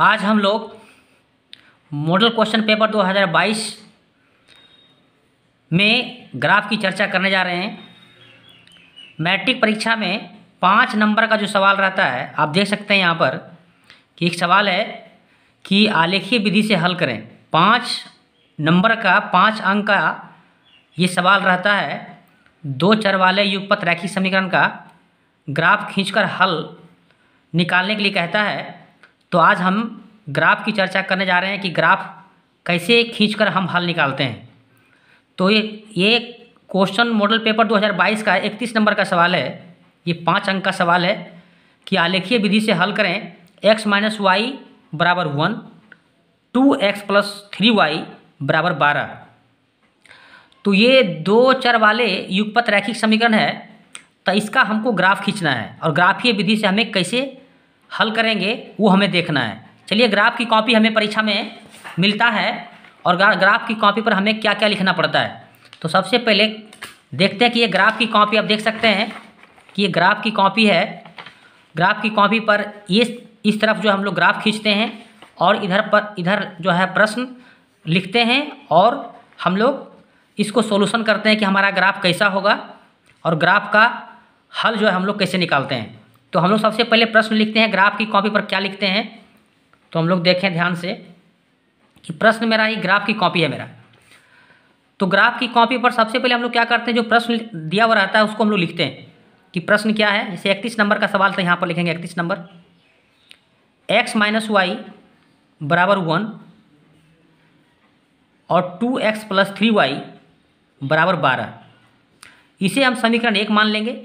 आज हम लोग मॉडल क्वेश्चन पेपर 2022 में ग्राफ की चर्चा करने जा रहे हैं मैट्रिक परीक्षा में पाँच नंबर का जो सवाल रहता है आप देख सकते हैं यहाँ पर कि एक सवाल है कि आलेखीय विधि से हल करें पाँच नंबर का पाँच अंक का ये सवाल रहता है दो चर वाले युगपथ रैखिक समीकरण का ग्राफ खींचकर हल निकालने के लिए कहता है तो आज हम ग्राफ की चर्चा करने जा रहे हैं कि ग्राफ कैसे खींचकर हम हल निकालते हैं तो ये ये क्वेश्चन मॉडल पेपर 2022 का 31 नंबर का सवाल है ये पाँच अंक का सवाल है कि आलेखीय विधि से हल करें एक्स माइनस वाई बराबर one two x plus three y बराबर बारह तो ये दो चर वाले युगपत रैखिक समीकरण है तो इसका हमको ग्राफ खींचना है और ग्राफीय विधि से हमें कैसे हल करेंगे वो हमें देखना है चलिए ग्राफ की कॉपी हमें परीक्षा में मिलता है और ग्राफ की कॉपी पर हमें क्या क्या लिखना पड़ता है तो सबसे पहले देखते हैं कि ये ग्राफ की कॉपी आप देख सकते हैं कि ये ग्राफ की कॉपी है ग्राफ की कॉपी पर ये इस तरफ जो हम लोग ग्राफ खींचते हैं और इधर पर इधर जो है प्रश्न लिखते हैं और हम लोग इसको सोल्यूशन करते हैं कि हमारा ग्राफ कैसा होगा और ग्राफ का हल जो है हम लोग कैसे निकालते हैं तो हम लोग सबसे पहले प्रश्न लिखते हैं ग्राफ की कॉपी पर क्या लिखते हैं तो हम लोग देखें ध्यान से कि प्रश्न मेरा ही ग्राफ की कॉपी है मेरा तो ग्राफ की कॉपी पर सबसे पहले हम लोग क्या करते हैं जो प्रश्न दिया हुआ रहता है उसको हम लोग लिखते हैं कि प्रश्न क्या है जैसे इकतीस नंबर का सवाल था यहाँ पर लिखेंगे इकतीस नंबर एक्स माइनस वाई बराबर वन और two x plus three y बराबर बारह इसे हम समीकरण एक मान लेंगे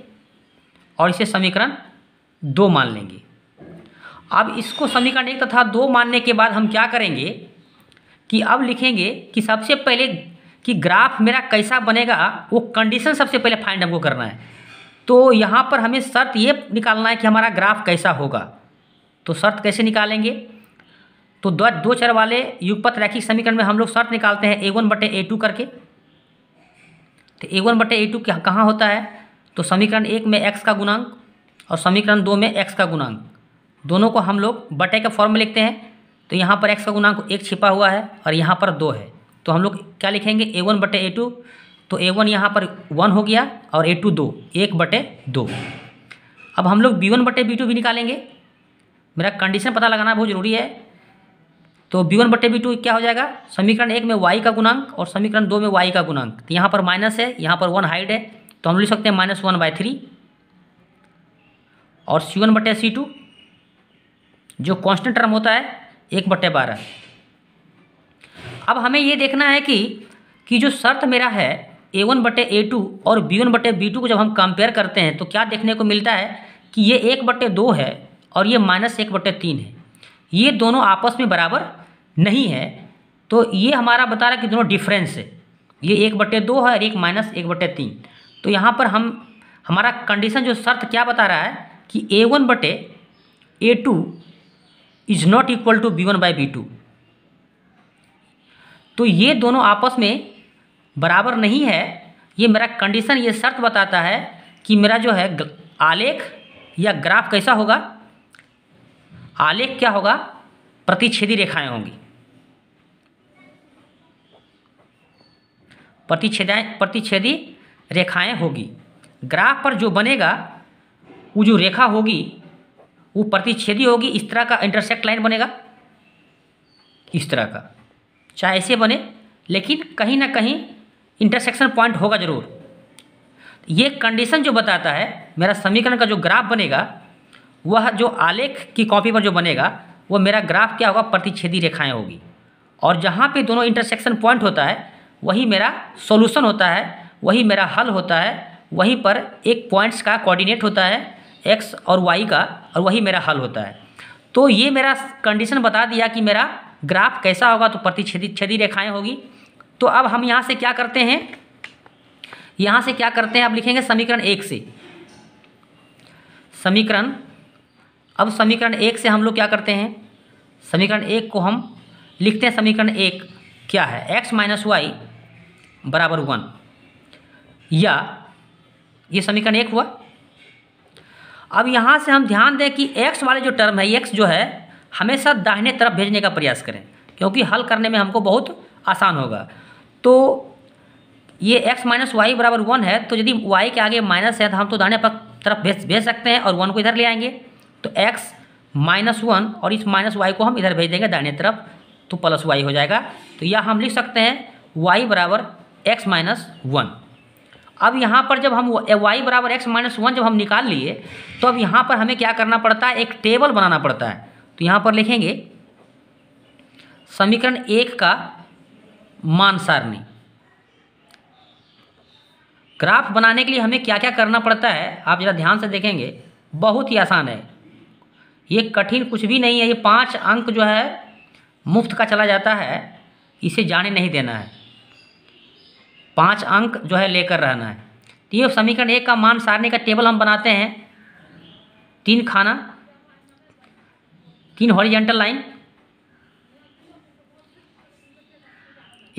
और इसे समीकरण दो मान लेंगे अब इसको समीकरण एक तथा दो मानने के बाद हम क्या करेंगे कि अब लिखेंगे कि सबसे पहले कि ग्राफ मेरा कैसा बनेगा वो कंडीशन सबसे पहले फाइंड हमको करना है तो यहाँ पर हमें शर्त ये निकालना है कि हमारा ग्राफ कैसा होगा तो शर्त कैसे निकालेंगे तो दो दो चर वाले युगपत रैखिक समीकरण में हम लोग शर्त निकालते हैं ए वन बटे ए टू करके तो ए वन बटे ए टू कहाँ होता है तो समीकरण एक में एक्स का गुणांक और समीकरण दो में एक्स का गुणांक दोनों को हम लोग बटे के फॉर्म में लिखते हैं तो यहाँ पर एक्स का गुणांक एक छिपा हुआ है और यहाँ पर दो है तो हम लोग क्या लिखेंगे ए वन बटे ए टू तो ए वन यहाँ पर वन हो गया और ए टू दो एक बटे दो अब हम लोग बी वन बटे बी टू भी निकालेंगे मेरा कंडीशन पता लगाना बहुत ज़रूरी है तो बी वन बटे बी टू क्या हो जाएगा समीकरण एक में वाई का गुणांक और समीकरण दो में वाई का गुणांक तो यहाँ पर माइनस है यहाँ पर वन हाइड है तो हम लिख सकते हैं माइनस वन बाई थ्री और सी वन बटे सी टू जो कांस्टेंट टर्म होता है एक बटे बारह अब हमें ये देखना है कि कि जो शर्त मेरा है ए वन बटे ए टू और बी वन बटे बी टू को जब हम कंपेयर करते हैं तो क्या देखने को मिलता है कि ये एक बटे दो है और ये माइनस एक बटे तीन है ये दोनों आपस में बराबर नहीं है तो ये हमारा बता रहा है कि दोनों डिफरेंस है ये एक बटे दो है और एक माइनस एक बटे तीन तो यहाँ पर हम हमारा कंडीशन जो शर्त क्या बता रहा है कि ए वन बटे ए two is not equal to B one by B two तो ये दोनों आपस में बराबर नहीं है ये मेरा कंडीशन ये शर्त बताता है कि मेरा जो है आलेख या ग्राफ कैसा होगा आलेख क्या होगा प्रतिच्छेदी रेखाएं होंगी प्रतिच्छेद प्रतिच्छेदी रेखाएं होगी ग्राफ पर जो बनेगा वो जो रेखा होगी वो प्रतिच्छेदी होगी इस तरह का इंटरसेक्ट लाइन बनेगा इस तरह का चाहे ऐसे बने लेकिन कहीं ना कहीं इंटरसेक्शन पॉइंट होगा जरूर ये कंडीशन जो बताता है मेरा समीकरण का जो ग्राफ बनेगा वह जो आलेख की कॉपी पर जो बनेगा वह मेरा ग्राफ क्या होगा प्रतिच्छेदी रेखाएं होगी और जहाँ पे दोनों इंटरसेक्शन पॉइंट होता है वही मेरा सॉल्यूशन होता है वही मेरा हल होता है वहीं पर एक पॉइंट्स का कोऑर्डिनेट होता है एक्स और वाई का और वही मेरा हल होता है तो ये मेरा कंडीशन बता दिया कि मेरा ग्राफ कैसा होगा तो प्रतिच्छेदी छेदी रेखाएँ होगी तो अब हम यहाँ से क्या करते हैं यहाँ से क्या करते हैं अब लिखेंगे समीकरण एक से समीकरण अब समीकरण एक से हम लोग क्या करते हैं समीकरण एक को हम लिखते हैं समीकरण एक क्या है एक्स माइनस वाई बराबर वन या ये समीकरण एक हुआ अब यहाँ से हम ध्यान दें कि एक्स वाले जो टर्म है एक्स जो है हमेशा दाहिने तरफ भेजने का प्रयास करें क्योंकि हल करने में हमको बहुत आसान होगा तो ये एक्स माइनस वाई बराबर वन है तो यदि वाई के आगे माइनस है तो हम तो दाहिने पर तरफ भेज भेज सकते हैं और वन को इधर ले आएंगे तो एक्स माइनस वन और इस माइनस वाई को हम इधर भेज देंगे दाहिने तरफ तो प्लस वाई हो जाएगा तो यह हम लिख सकते हैं वाई बराबर एक्स माइनस वन अब यहाँ पर जब हम वाई बराबर एक्स माइनस वन जब हम निकाल लिए तो अब यहाँ पर हमें क्या करना पड़ता है एक टेबल बनाना पड़ता है तो यहाँ पर लिखेंगे समीकरण एक का मान सारणी ग्राफ बनाने के लिए हमें क्या क्या करना पड़ता है आप ज़रा ध्यान से देखेंगे बहुत ही आसान है ये कठिन कुछ भी नहीं है ये पाँच अंक जो है मुफ्त का चला जाता है इसे जाने नहीं देना है पाँच अंक जो है लेकर रहना है तीन तो समीकरण एक का मान सारने का टेबल हम बनाते हैं तीन खाना तीन हॉरिजेंटल लाइन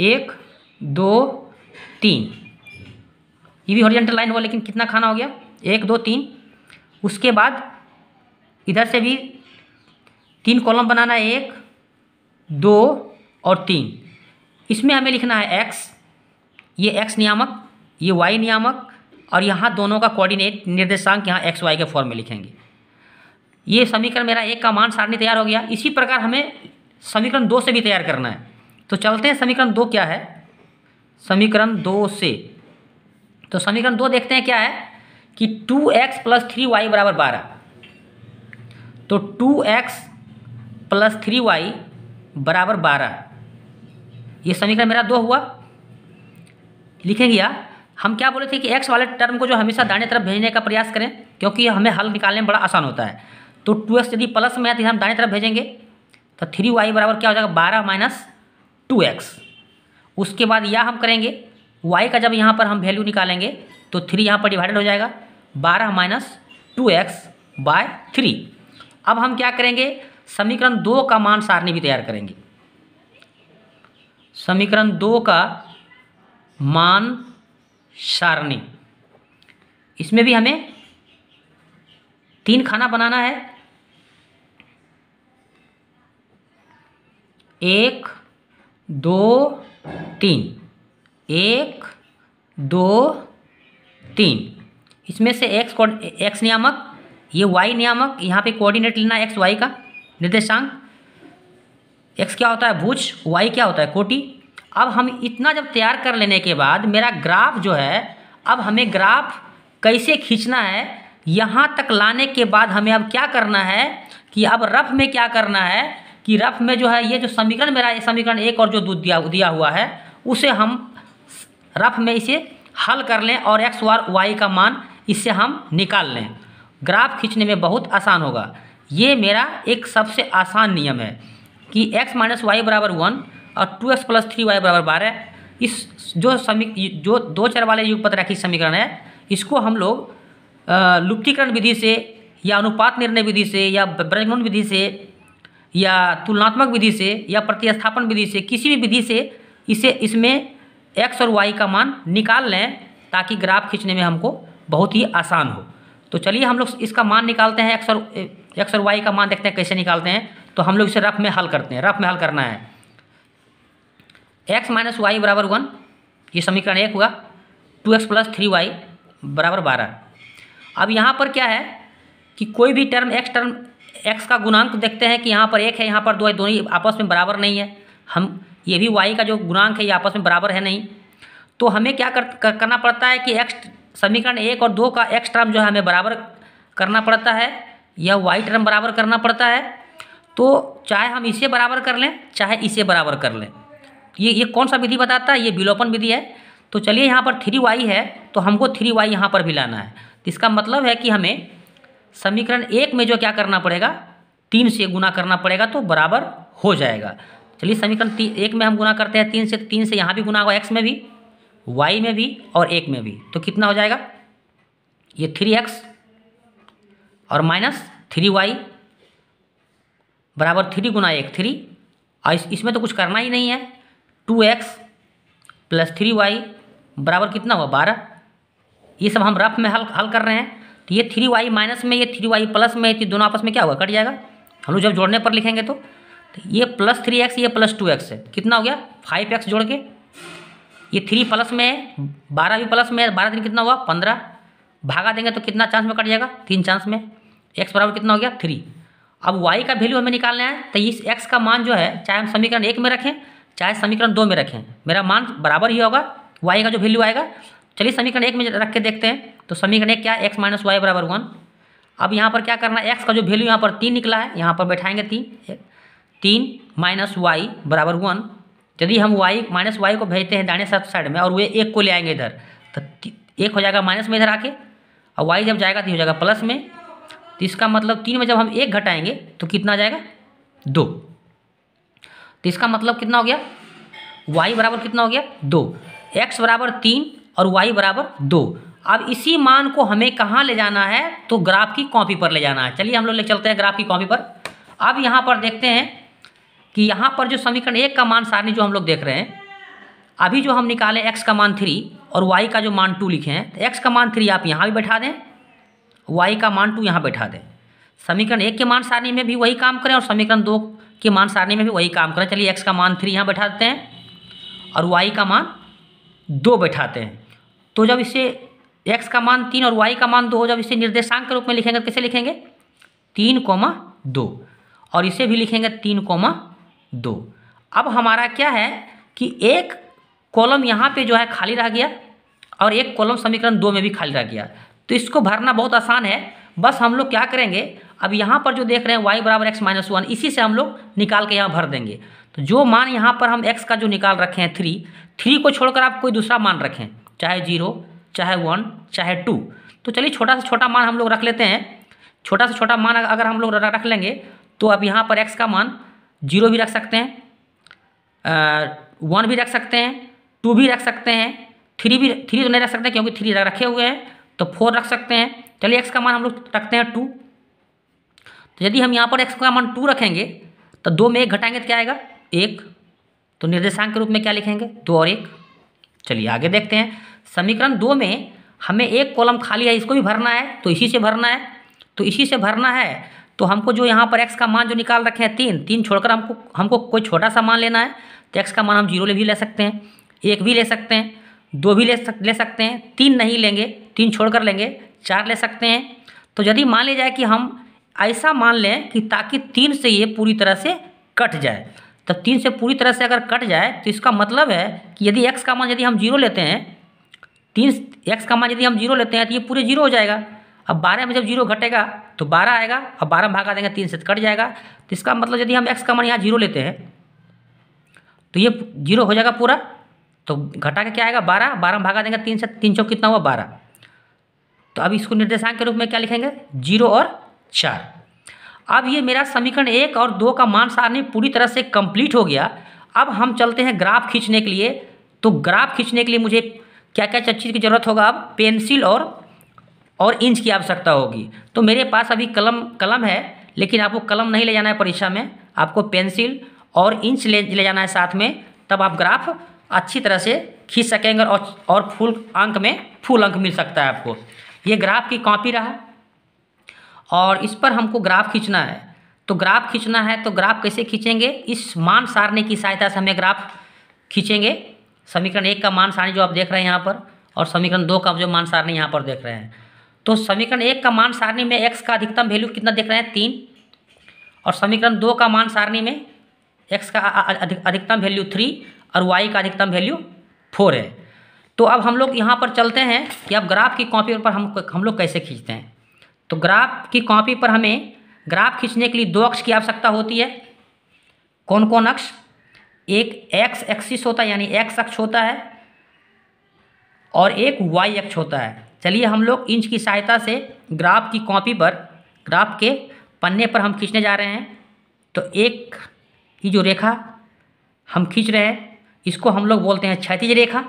एक दो तीन ये भी हॉरिजेंटल लाइन हुआ लेकिन कितना खाना हो गया एक दो तीन उसके बाद इधर से भी तीन कॉलम बनाना है एक दो और तीन इसमें हमें लिखना है एक्स ये एक्स नियामक ये वाई नियामक और यहाँ दोनों का कोऑर्डिनेट निर्देशांक यहाँ एक्स वाई के फॉर्म में लिखेंगे ये समीकरण मेरा एक का मान सारणी तैयार हो गया इसी प्रकार हमें समीकरण दो से भी तैयार करना है तो चलते हैं समीकरण दो क्या है समीकरण दो से तो समीकरण दो देखते हैं क्या है कि two x plus three y बराबर बारह तो two x plus three y बराबर बारह ये समीकरण मेरा दो हुआ लिखेंगे या हम क्या बोले थे कि एक्स वाले टर्म को जो हमेशा दाने तरफ भेजने का प्रयास करें क्योंकि हमें हल निकालने में बड़ा आसान होता है तो टू एक्स यदि प्लस में आती है तो हम दाने तरफ भेजेंगे तो थ्री वाई बराबर क्या हो जाएगा बारह माइनस टू एक्स उसके बाद यह हम करेंगे वाई का जब यहाँ पर हम वैल्यू निकालेंगे तो थ्री यहाँ पर डिवाइडेड हो जाएगा बारह minus two x by three अब हम क्या करेंगे समीकरण दो का मान सारणी भी तैयार करेंगे समीकरण दो का मान सारणी इसमें भी हमें तीन खाना बनाना है एक दो तीन एक दो तीन इसमें से एक्स एक्स नियामक ये वाई नियामक यहाँ पे कोऑर्डिनेट लेना है एक्स वाई का निर्देशांक एक्स क्या होता है भूज वाई क्या होता है कोटी अब हम इतना जब तैयार कर लेने के बाद मेरा ग्राफ जो है अब हमें ग्राफ कैसे खींचना है यहाँ तक लाने के बाद हमें अब क्या करना है कि अब रफ में क्या करना है कि रफ में जो है ये जो समीकरण मेरा समीकरण एक और जो दूध दिया दिया हुआ है उसे हम रफ में इसे हल कर लें और एक्स वार वाई का मान इससे हम निकाल लें ग्राफ खींचने में बहुत आसान होगा ये मेरा एक सबसे आसान नियम है कि एक्स माइनस वाई बराबर वन और two x plus three y बराबर बारह इस जो समी जो दो चर वाले युगपत राखी समीकरण है इसको हम लोग लुप्तिकरण विधि से या अनुपात निर्णय विधि से या ब्रजगुण विधि से या तुलनात्मक विधि से या प्रतिस्थापन विधि से किसी भी विधि से इसे इसमें एक्स और वाई का मान निकाल लें ताकि ग्राफ खींचने में हमको बहुत ही आसान हो तो चलिए हम लोग इसका मान निकालते हैं एक्स और एक्स और वाई का मान देखते हैं कैसे निकालते हैं तो हम लोग इसे रफ में हल करते हैं रफ में हल करना है एक्स माइनस वाई बराबर वन ये समीकरण एक हुआ two x plus three y बराबर बारह अब यहाँ पर क्या है कि कोई भी टर्म एक्स टर्म एक्स का गुणांक देखते हैं कि यहाँ पर एक है यहाँ पर दो है दोनों आपस में बराबर नहीं है हम ये भी वाई का जो गुणांक है ये आपस में बराबर है नहीं तो हमें क्या कर, कर करना पड़ता है कि एक्स समीकरण एक और दो का एक्स टर्म जो है हमें बराबर करना पड़ता है या वाई टर्म बराबर करना पड़ता है तो चाहे हम इसे बराबर कर लें चाहे इसे बराबर कर लें ये ये कौन सा विधि बताता है ये विलोपन विधि है तो चलिए यहाँ पर थ्री वाई है तो हमको थ्री वाई यहाँ पर भी लाना है इसका मतलब है कि हमें समीकरण एक में जो क्या करना पड़ेगा तीन से गुना करना पड़ेगा तो बराबर हो जाएगा चलिए समीकरण एक में हम गुना करते हैं तीन से तीन से यहाँ भी गुना होगा एक्स में भी वाई में भी और एक में भी तो कितना हो जाएगा ये थ्री एक्स और माइनस थ्री वाई बराबर थ्री गुना एक थ्री और इस, इसमें तो कुछ करना ही नहीं है two x plus three y बराबर कितना हुआ बारह ये सब हम रफ में हल हल कर रहे हैं तो ये थ्री वाई माइनस में ये थ्री वाई प्लस में ये दोनों आपस में क्या होगा कट जाएगा हम लोग जब जोड़ने पर लिखेंगे तो, तो ये प्लस थ्री एक्स ये प्लस टू एक्स है कितना हो गया फाइव एक्स जोड़ के ये थ्री प्लस में है बारह भी प्लस में है बारह दिन कितना हुआ पंद्रह भागा देंगे तो कितना चांस में कट जाएगा तीन चांस में एक्स बराबर कितना हो गया थ्री अब वाई का वैल्यू हमें निकालना है तो इस एक्स का मान जो है चाहे हम समीकरण एक में रखें चाहे समीकरण दो में रखें मेरा मान बराबर ही होगा वाई का जो वैल्यू आएगा चलिए समीकरण एक में रख के देखते हैं तो समीकरण एक क्या है एक्स माइनस वाई बराबर वन अब यहाँ पर क्या करना है एक्स का जो वैल्यू यहाँ पर तीन निकला है यहाँ पर बैठाएंगे तीन तीन माइनस वाई बराबर वन यदि हम वाई माइनस वाई को भेजते हैं दाने साइड में और वे एक को ले आएंगे इधर तो एक हो जाएगा माइनस में इधर आके और वाई जब जाएगा तो हो जाएगा प्लस में तो इसका मतलब तीन में जब हम एक घटाएंगे तो कितना जाएगा दो तो इसका मतलब कितना हो गया वाई बराबर कितना हो गया दो एक्स बराबर तीन और वाई बराबर दो अब इसी मान को हमें कहाँ ले जाना है तो ग्राफ की कॉपी पर ले जाना है चलिए हम लोग ले चलते हैं ग्राफ की कॉपी पर अब यहाँ पर देखते हैं कि यहाँ पर जो समीकरण एक का मान सारणी जो हम लोग देख रहे हैं अभी जो हम निकाले एक्स का मान थ्री और वाई का जो मान टू लिखे हैं तो एक्स का मान थ्री आप यहाँ भी बैठा दें वाई का मान टू यहाँ बैठा दें समीकरण एक के मान सारणी में भी वही काम करें और समीकरण दो कि मान सारणी में भी वही काम करना चलिए एक्स का मान थ्री यहाँ बैठा देते हैं और वाई का मान दो बैठाते हैं तो जब इसे एक्स का मान तीन और वाई का मान दो जब इसे निर्देशांक के रूप में लिखेंगे तो कैसे लिखेंगे तीन कोमा दो और इसे भी लिखेंगे तीन कोमा दो अब हमारा क्या है कि एक कॉलम यहाँ पे जो है खाली रह गया और एक कॉलम समीकरण दो में भी खाली रह गया तो इसको भरना बहुत आसान है बस हम लोग क्या करेंगे अब यहाँ पर जो देख रहे हैं वाई बराबर एक्स माइनस वन इसी से हम लोग निकाल के यहाँ भर देंगे तो जो मान यहाँ पर हम एक्स का जो निकाल रखे हैं थ्री थ्री को छोड़कर आप कोई दूसरा मान रखें चाहे जीरो चाहे वन चाहे टू तो चलिए छोटा से छोटा मान हम लोग रख लेते हैं छोटा से छोटा मान अगर हम लोग रख लेंगे तो अब यहाँ पर एक्स का मान जीरो भी रख सकते हैं वन भी रख सकते हैं टू भी रख सकते हैं थ्री भी थ्री तो नहीं रख सकते क्योंकि थ्री रखे हुए हैं तो फोर रख सकते हैं चलिए एक्स का मान हम लोग रखते हैं टू तो यदि हम यहाँ पर एक्स का मान टू रखेंगे तो दो में एक घटाएंगे तो क्या आएगा एक तो निर्देशांक के रूप में क्या लिखेंगे दो और एक चलिए आगे देखते हैं समीकरण दो में हमें एक कॉलम खाली है इसको भी भरना है तो इसी से भरना है तो इसी से भरना है तो हमको जो यहाँ पर एक्स का मान जो निकाल रखे हैं तीन तीन छोड़कर हमको हमको कोई छोटा सा मान लेना है तो एक्स का मान हम जीरो ले भी ले सकते हैं एक भी ले सकते हैं दो भी ले सक ले सकते हैं तीन नहीं लेंगे तीन छोड़कर लेंगे चार ले सकते हैं तो यदि मान लिया जाए कि हम ऐसा मान लें कि ताकि तीन से ये पूरी तरह से कट जाए तो तीन से पूरी तरह से अगर कट जाए तो इसका मतलब है कि यदि एक्स का मान यदि हम जीरो लेते हैं तीन एक्स का मान यदि हम जीरो लेते हैं तो ये पूरे जीरो हो जाएगा अब बारह में जब जीरो घटेगा तो बारह आएगा अब बारह भागा देंगे तीन से तो कट जाएगा तो इसका मतलब यदि हम एक्स का मान यहाँ जीरो लेते हैं तो ये जीरो हो जाएगा पूरा तो घटा के क्या आएगा बारह बारह भागा देंगे तीन से तीन सौ कितना हुआ बारह तो अब इसको निर्देशांक के रूप में क्या लिखेंगे जीरो और चार अब ये मेरा समीकरण एक और दो का मान सारणी पूरी तरह से कंप्लीट हो गया अब हम चलते हैं ग्राफ खींचने के लिए तो ग्राफ खींचने के लिए मुझे क्या क्या चीज़ की ज़रूरत होगा अब पेंसिल और और इंच की आवश्यकता होगी तो मेरे पास अभी कलम कलम है लेकिन आपको कलम नहीं ले जाना है परीक्षा में आपको पेंसिल और इंच ले ले जाना है साथ में तब आप ग्राफ अच्छी तरह से खींच सकेंगे और और फुल अंक में फुल अंक मिल सकता है आपको ये ग्राफ की कॉपी रहा और इस पर हमको ग्राफ खींचना है तो ग्राफ खींचना है तो ग्राफ कैसे खींचेंगे इस मान सारणी की सहायता से हमें ग्राफ खींचेंगे समीकरण एक का मान सारणी जो आप देख रहे हैं यहाँ पर और समीकरण दो का जो मान सारणी यहाँ पर देख रहे हैं तो समीकरण एक का मान सारणी में एक्स का अधिकतम वैल्यू कितना देख रहे हैं तीन और समीकरण दो का मान सारणी में एक्स का अधिकतम वैल्यू थ्री और वाई का अधिकतम वैल्यू फोर है तो अब हम लोग यहाँ पर चलते हैं कि अब ग्राफ की कॉपी पर हम हम लोग कैसे खींचते हैं तो ग्राफ की कॉपी पर हमें ग्राफ खींचने के लिए दो अक्ष की आवश्यकता होती है कौन कौन अक्ष एक एक्स एक्सिस होता है यानी एक्स अक्ष होता है और एक वाई अक्ष होता है चलिए हम लोग इंच की सहायता से ग्राफ की कॉपी पर ग्राफ के पन्ने पर हम खींचने जा रहे हैं तो एक ये जो रेखा हम खींच रहे हैं इसको हम लोग बोलते हैं क्षतिज रेखा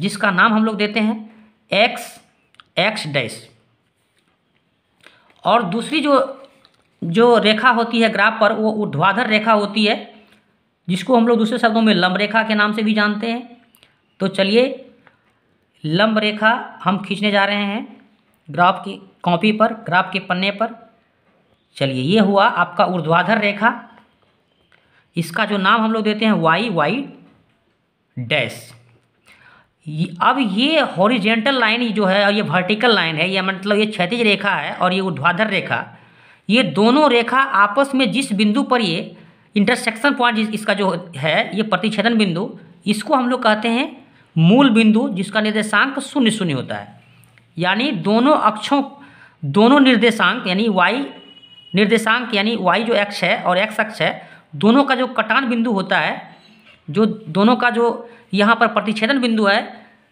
जिसका नाम हम लोग देते हैं एक्स एक्स डैश और दूसरी जो जो रेखा होती है ग्राफ पर वो ऊर्ध्वाधर रेखा होती है जिसको हम लोग दूसरे शब्दों में लंब रेखा के नाम से भी जानते हैं तो चलिए लंब रेखा हम खींचने जा रहे हैं ग्राफ की कॉपी पर ग्राफ के पन्ने पर चलिए ये हुआ आपका ऊर्ध्वाधर रेखा इसका जो नाम हम लोग देते हैं वाई वाई डैश अब ये हॉरिजेंटल लाइन जो है और ये वर्टिकल लाइन है ये मतलब ये क्षतिज रेखा है और ये उद्वाधर रेखा ये दोनों रेखा आपस में जिस बिंदु पर ये इंटरसेक्शन पॉइंट इसका जो है ये प्रतिच्छेदन बिंदु इसको हम लोग कहते हैं मूल बिंदु जिसका निर्देशांक शून्य शून्य होता है यानी दोनों अक्षों दोनों निर्देशांक यानी वाई निर्देशांक यानी वाई जो एक्स है और एक्स अक्ष है दोनों का जो कटान बिंदु होता है जो दोनों का जो यहाँ पर प्रतिच्छेदन बिंदु है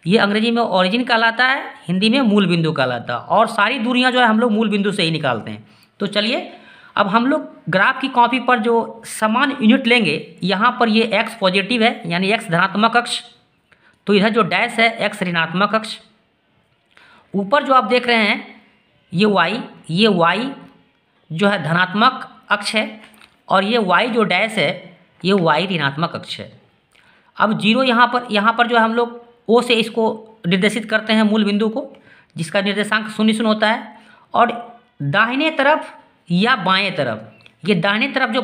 ये अंग्रेजी में ओरिजिन कहलाता है हिंदी में मूल बिंदु कहलाता है और सारी दूरियाँ जो है हम लोग मूल बिंदु से ही निकालते हैं तो चलिए अब हम लोग ग्राफ की कॉपी पर जो समान यूनिट लेंगे यहाँ पर ये एक्स पॉजिटिव है यानी एक्स धनात्मक अक्ष तो इधर जो डैश है एक्स ऋणात्मक अक्ष ऊपर जो आप देख रहे हैं ये वाई ये वाई जो है धनात्मक अक्ष है और ये वाई जो डैश है ये वाई ऋणात्मक अक्ष है अब जीरो यहाँ पर यहाँ पर जो है हम लोग ओ से इसको निर्देशित करते हैं मूल बिंदु को जिसका निर्देशांक शून्य शून्य होता है और दाहिने तरफ या बाएं तरफ ये दाहिने तरफ जो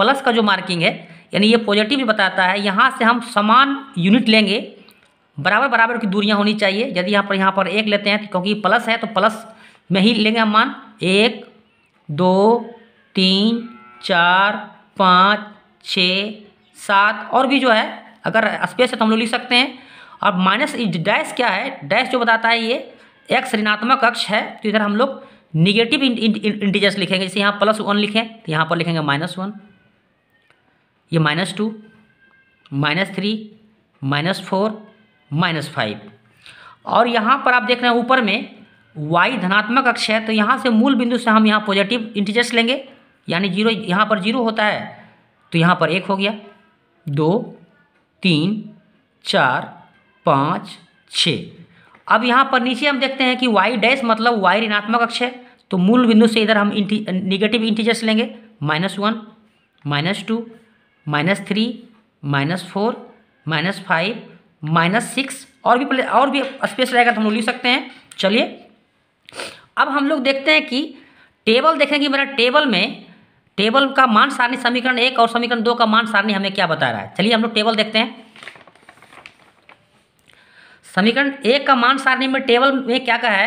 प्लस का जो मार्किंग है यानी ये पॉजिटिव बताता है यहाँ से हम समान यूनिट लेंगे बराबर बराबर की दूरियाँ होनी चाहिए यदि यहाँ पर यहाँ पर एक लेते हैं क्योंकि प्लस है तो प्लस में ही लेंगे हम मान एक दो तीन चार पाँच छ सात और भी जो है अगर स्पेस है तो हम लोग लिख सकते हैं और माइनस डैश क्या है डैश जो बताता है ये एक्स ऋणात्मक अक्ष है तो इधर हम लोग निगेटिव इंटीजर्स लिखेंगे जैसे यहाँ प्लस वन लिखें तो यहाँ पर लिखेंगे माइनस वन ये minus two minus three minus four minus five और यहाँ पर आप देख रहे हैं ऊपर में वाई धनात्मक अक्ष है तो यहाँ से मूल बिंदु से हम यहाँ पॉजिटिव इंटीजर्स लेंगे यानी जीरो यहाँ पर जीरो होता है तो यहाँ पर एक हो गया दो तीन चार पाँच छः अब यहाँ पर नीचे हम देखते हैं कि वाई डैश मतलब वाई ऋणात्मक अक्ष है तो मूल बिंदु से इधर हम इंटी निगेटिव इंटीजर्स लेंगे minus one minus two minus three minus four minus five minus six और भी और भी स्पेस रहेगा तो हम लोग लिख सकते हैं चलिए अब हम लोग देखते हैं कि टेबल देखेंगे मेरा टेबल में टेबल का मान सारणी समीकरण एक और समीकरण दो का मान सारणी हमें क्या बता रहा है चलिए हम लोग टेबल देखते हैं समीकरण एक का मान सारणी में टेबल में क्या का है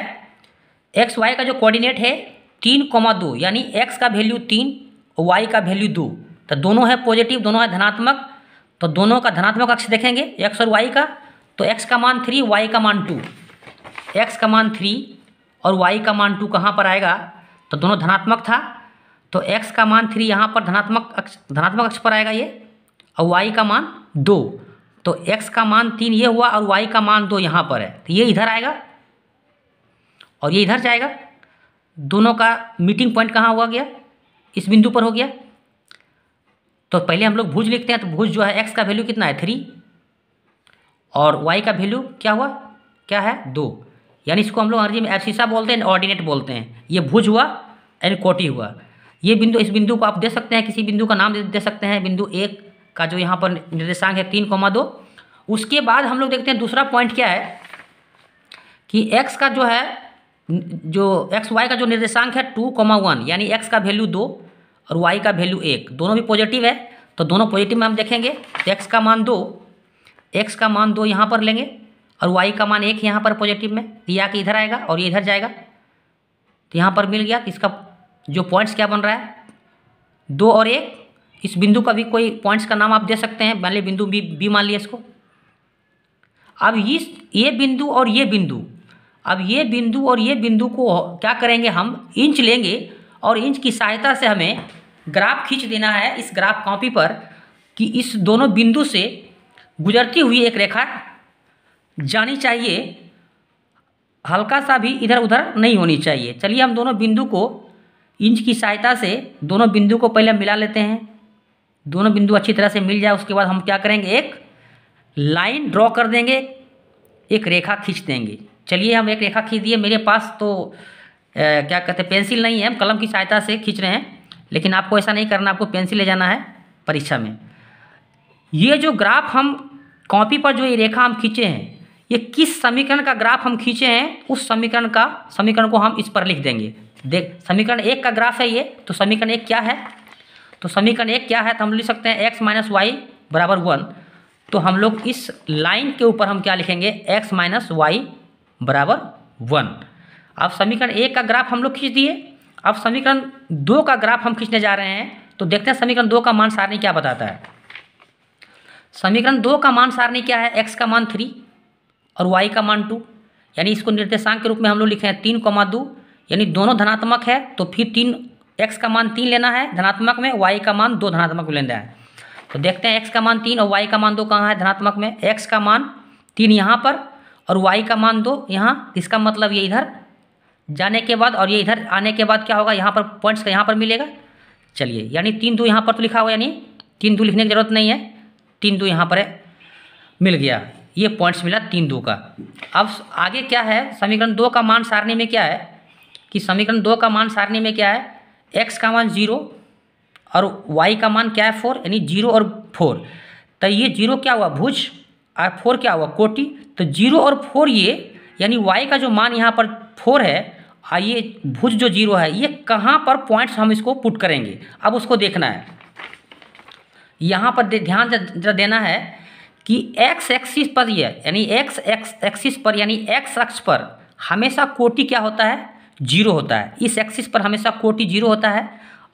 एक्स वाई का जो कोऑर्डिनेट है तीन कोमा दो यानी एक्स का वैल्यू तीन और वाई का वैल्यू दो तो दोनों है पॉजिटिव दोनों है धनात्मक तो दोनों का धनात्मक अक्ष देखेंगे एक्स और वाई का तो एक्स का मान थ्री वाई का मान टू एक्स का मान थ्री और वाई का मान टू कहाँ पर आएगा तो दोनों धनात्मक था तो x का मान थ्री यहाँ पर धनात्मक अक्ष धनात्मक अक्ष पर आएगा ये और y का मान दो तो x का मान तीन ये हुआ और y का मान दो यहाँ पर है तो ये इधर आएगा और ये इधर जाएगा दोनों का मीटिंग पॉइंट कहाँ हुआ गया इस बिंदु पर हो गया तो पहले हम लोग भुज लिखते हैं तो भुज जो है एक्स का वैल्यू कितना है थ्री और वाई का वैल्यू क्या हुआ क्या है दो यानी इसको हम लोग अंग्रेजी में एफसीसा बोलते हैं ऑर्डिनेट बोलते हैं ये भुज हुआ एंड कोटी हुआ ये बिंदु इस बिंदु को आप दे सकते हैं किसी बिंदु का नाम दे सकते हैं बिंदु एक का जो यहाँ पर निर्देशांक है तीन कोमा दो उसके बाद हम लोग देखते हैं दूसरा पॉइंट क्या है कि एक्स का जो है जो एक्स वाई का जो निर्देशांक है टू कोमा वन यानी एक्स का वैल्यू दो और वाई का वैल्यू एक दोनों भी पॉजिटिव है तो दोनों पॉजिटिव में हम देखेंगे एक्स का मान दो एक्स का मान दो यहाँ पर लेंगे और वाई का मान एक यहाँ पर पॉजिटिव में तो कि इधर आएगा और ये इधर जाएगा तो यहाँ पर मिल गया कि तो इसका जो पॉइंट्स क्या बन रहा है दो और एक इस बिंदु का भी कोई पॉइंट्स का नाम आप दे सकते हैं मान ली बिंदु बी बी मान लिया इसको अब इस ये बिंदु और ये बिंदु अब ये बिंदु और ये बिंदु को क्या करेंगे हम इंच लेंगे और इंच की सहायता से हमें ग्राफ खींच देना है इस ग्राफ कॉपी पर कि इस दोनों बिंदु से गुजरती हुई एक रेखा जानी चाहिए हल्का सा भी इधर उधर नहीं होनी चाहिए चलिए हम दोनों बिंदु को इंच की सहायता से दोनों बिंदु को पहले मिला लेते हैं दोनों बिंदु अच्छी तरह से मिल जाए उसके बाद हम क्या करेंगे एक लाइन ड्रॉ कर देंगे एक रेखा खींच देंगे चलिए हम एक रेखा खींच दिए मेरे पास तो ए, क्या कहते हैं पेंसिल नहीं है हम कलम की सहायता से खींच रहे हैं लेकिन आपको ऐसा नहीं करना आपको पेंसिल ले जाना है परीक्षा में ये जो ग्राफ हम कॉपी पर जो ये रेखा हम खींचे हैं ये किस समीकरण का ग्राफ हम खींचे हैं उस समीकरण का समीकरण को हम इस पर लिख देंगे देख समीकरण एक का ग्राफ है ये तो समीकरण एक क्या है तो समीकरण एक क्या है तो हम लिख सकते हैं एक्स माइनस वाई बराबर वन तो हम लोग इस लाइन के ऊपर हम क्या लिखेंगे एक्स माइनस वाई बराबर वन अब समीकरण एक का ग्राफ हम लोग खींच दिए अब समीकरण दो का ग्राफ हम खींचने जा रहे हैं तो देखते हैं समीकरण दो का मान सारणी क्या बताता है समीकरण दो का मान सारणी क्या है एक्स का मान थ्री और वाई का मान टू यानी इसको निर्देशांक के रूप में हम लोग लिखे हैं तीन कौमा दो यानी दोनों धनात्मक है तो फिर तीन एक्स का मान तीन लेना है धनात्मक में वाई का मान दो धनात्मक में लेना है तो देखते हैं एक्स का मान तीन और वाई का मान दो कहाँ है धनात्मक में एक्स का मान तीन यहाँ पर और वाई का मान दो यहाँ इसका मतलब ये इधर जाने के बाद और ये इधर आने के बाद क्या होगा यहाँ पर पॉइंट्स का यहाँ पर मिलेगा चलिए यानी तीन दो यहाँ पर तो लिखा हुआ यानी तीन दो लिखने की ज़रूरत नहीं है तीन दो यहाँ पर है मिल गया ये पॉइंट्स मिला तीन दो का अब आगे क्या है समीकरण दो का मान सारणी में क्या है कि समीकरण दो का मान सारणी में क्या है एक्स का मान जीरो और वाई का मान क्या है फोर यानी जीरो और फोर तो ये जीरो क्या हुआ भुज और फोर क्या हुआ कोटि तो जीरो और फोर ये यानी वाई का जो मान यहाँ पर फोर है और ये भुज जो जीरो है ये कहाँ पर पॉइंट्स हम इसको पुट करेंगे अब उसको देखना है यहाँ पर ध्यान जरा देना है कि एक्स एक्सिस पर यह यानी एक्स एक्स एक्सिस पर यानी एक्स अक्ष पर हमेशा कोटि क्या होता है जीरो होता है इस एक्सिस पर हमेशा कोटी जीरो होता है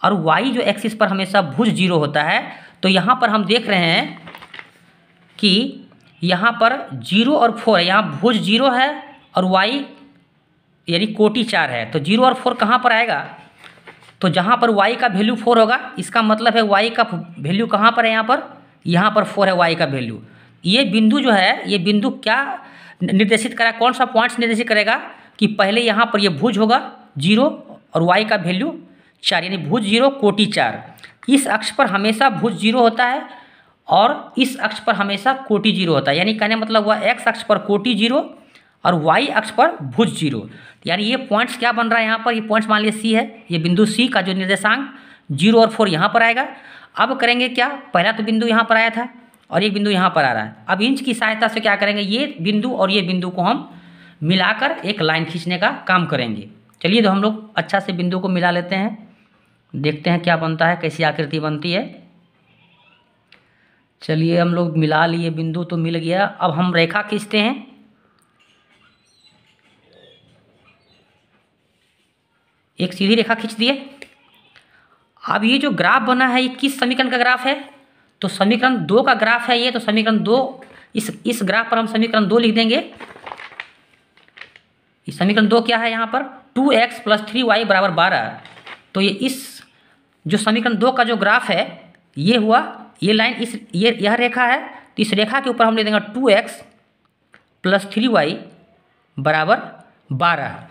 और वाई जो एक्सिस पर हमेशा भुज जीरो होता है तो यहाँ पर हम देख रहे हैं कि यहाँ पर जीरो और फोर है यहाँ भुज जीरो है और वाई यानी कोटी चार है तो जीरो और फोर कहाँ पर आएगा तो जहाँ पर वाई का वैल्यू फोर होगा इसका मतलब है वाई का वैल्यू कहाँ पर है यहाँ पर यहाँ पर फोर है वाई का वैल्यू ये बिंदु जो है ये बिंदु क्या निर्देशित करा कौन सा पॉइंट्स निर्देशित करेगा कि पहले यहाँ पर ये भुज होगा जीरो और वाई का वैल्यू चार यानी भुज जीरो कोटि चार इस अक्ष पर हमेशा भुज जीरो होता है और इस अक्ष पर हमेशा कोटि जीरो होता है यानी कहने मतलब हुआ एक्स अक्ष पर कोटि जीरो और वाई अक्ष पर भुज जीरो यानी ये पॉइंट्स क्या बन रहा है यहाँ पर ये पॉइंट्स मान लीजिए सी है ये बिंदु सी का जो निर्देशांक जीरो और फोर यहाँ पर आएगा अब करेंगे क्या पहला तो बिंदु यहाँ पर आया था और एक बिंदु यहाँ पर आ रहा है अब इंच की सहायता से क्या करेंगे ये बिंदु और ये बिंदु को हम मिलाकर एक लाइन खींचने का काम करेंगे चलिए तो हम लोग अच्छा से बिंदु को मिला लेते हैं देखते हैं क्या बनता है कैसी आकृति बनती है चलिए हम लोग मिला लिए बिंदु तो मिल गया अब हम रेखा खींचते हैं एक सीधी रेखा खींच दिए अब ये जो ग्राफ बना है ये किस समीकरण का ग्राफ है तो समीकरण दो का ग्राफ है ये तो समीकरण दो इस इस ग्राफ पर हम समीकरण दो लिख देंगे समीकरण दो क्या है यहाँ पर two x plus three y बराबर बारह तो ये इस जो समीकरण दो का जो ग्राफ है ये हुआ ये लाइन इस ये यह रेखा है तो इस रेखा के ऊपर हम ले देंगे two x plus three y बराबर बारह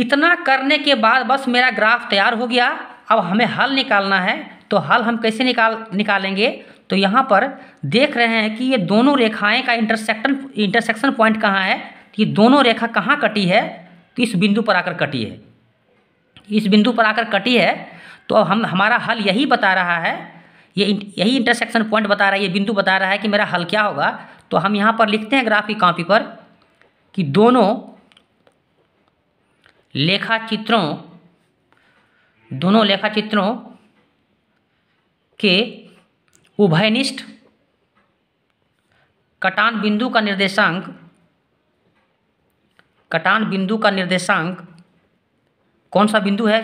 इतना करने के बाद बस मेरा ग्राफ तैयार हो गया अब हमें हल निकालना है तो हल हम कैसे निकाल निकालेंगे तो यहाँ पर देख रहे हैं कि ये दोनों रेखाएं का इंटरसेक्टन इंटरसेक्शन पॉइंट कहाँ है कि दोनों रेखा कहाँ कटी है तो इस बिंदु पर आकर कटी है इस बिंदु पर आकर कटी है तो अब हम हमारा हल यही बता रहा है ये यही इंटरसेक्शन पॉइंट बता रहा है ये बिंदु बता रहा है कि मेरा हल क्या होगा तो हम यहाँ पर लिखते हैं ग्राफ की कॉपी पर कि दोनों लेखा चित्रों दोनों लेखा चित्रों के उभयनिष्ठ कटान बिंदु का निर्देशांक कटान बिंदु का निर्देशांक कौन सा बिंदु है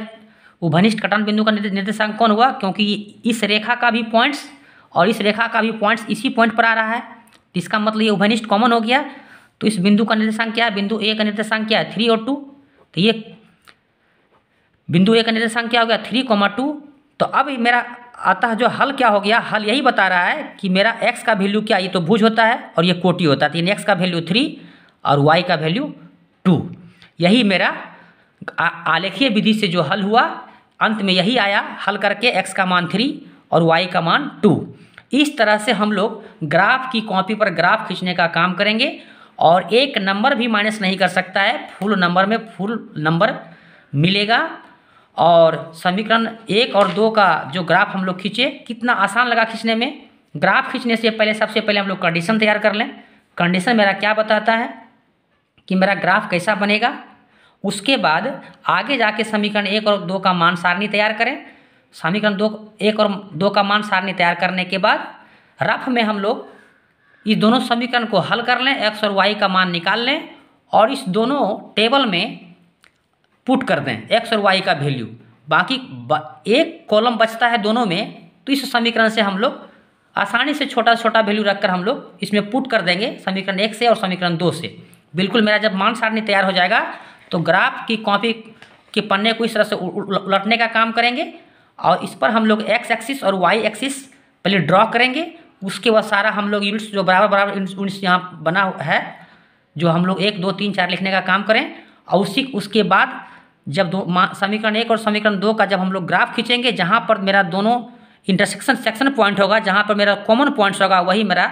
उभनिष्ठ कटान बिंदु का निर्देशांक कौन हुआ क्योंकि इस रेखा का भी पॉइंट्स और इस रेखा का भी पॉइंट्स इसी पॉइंट पर आ रहा है तो इसका मतलब ये उभनिष्ठ कॉमन हो गया तो इस बिंदु का निर्देशांक क्या है बिंदु ए का निर्देशांक क्या है थ्री और टू तो ये बिंदु ए का निर्देशांक क्या हो गया थ्री कॉमा टू तो अब मेरा आता है जो हल क्या हो गया हल यही बता रहा है कि मेरा एक्स का वैल्यू क्या ये तो भुज होता है और ये कोटी होता है तो एक्स का वैल्यू थ्री और वाई का वैल्यू टू यही मेरा आलेखीय विधि से जो हल हुआ अंत में यही आया हल करके एक्स का मान थ्री और वाई का मान टू इस तरह से हम लोग ग्राफ की कॉपी पर ग्राफ खींचने का काम करेंगे और एक नंबर भी माइनस नहीं कर सकता है फुल नंबर में फुल नंबर मिलेगा और समीकरण एक और दो का जो ग्राफ हम लोग खींचे कितना आसान लगा खींचने में ग्राफ खींचने से पहले सबसे पहले हम लोग कंडीशन तैयार कर लें कंडीशन मेरा क्या बताता है कि मेरा ग्राफ कैसा बनेगा उसके बाद आगे जाके समीकरण एक और दो का मान सारणी तैयार करें समीकरण दो एक और दो का मान सारणी तैयार करने के बाद रफ में हम लोग इस दोनों समीकरण को हल कर लें एक्स और वाई का मान निकाल लें और इस दोनों टेबल में पुट कर दें एक्स और वाई का वैल्यू बाकी एक कॉलम बचता है दोनों में तो इस समीकरण से हम लोग आसानी से छोटा छोटा वैल्यू रखकर हम लोग इसमें पुट कर देंगे समीकरण एक से और समीकरण दो से बिल्कुल मेरा जब मान सारणी तैयार हो जाएगा तो ग्राफ की कॉपी के पन्ने को इस तरह से उलटने का काम करेंगे और इस पर हम लोग एक्स एक्सिस और वाई एक्सिस पहले ड्रॉ करेंगे उसके बाद सारा हम लोग यूनिट्स जो बराबर बराबर यूनिट्स यहाँ बना है जो हम लोग एक दो तीन चार लिखने का काम करें और उसी उसके बाद जब दो समीकरण एक और समीकरण दो का जब हम लोग ग्राफ खींचेंगे जहाँ पर मेरा दोनों इंटरसेक्शन सेक्शन पॉइंट होगा जहाँ पर मेरा कॉमन पॉइंट्स होगा वही मेरा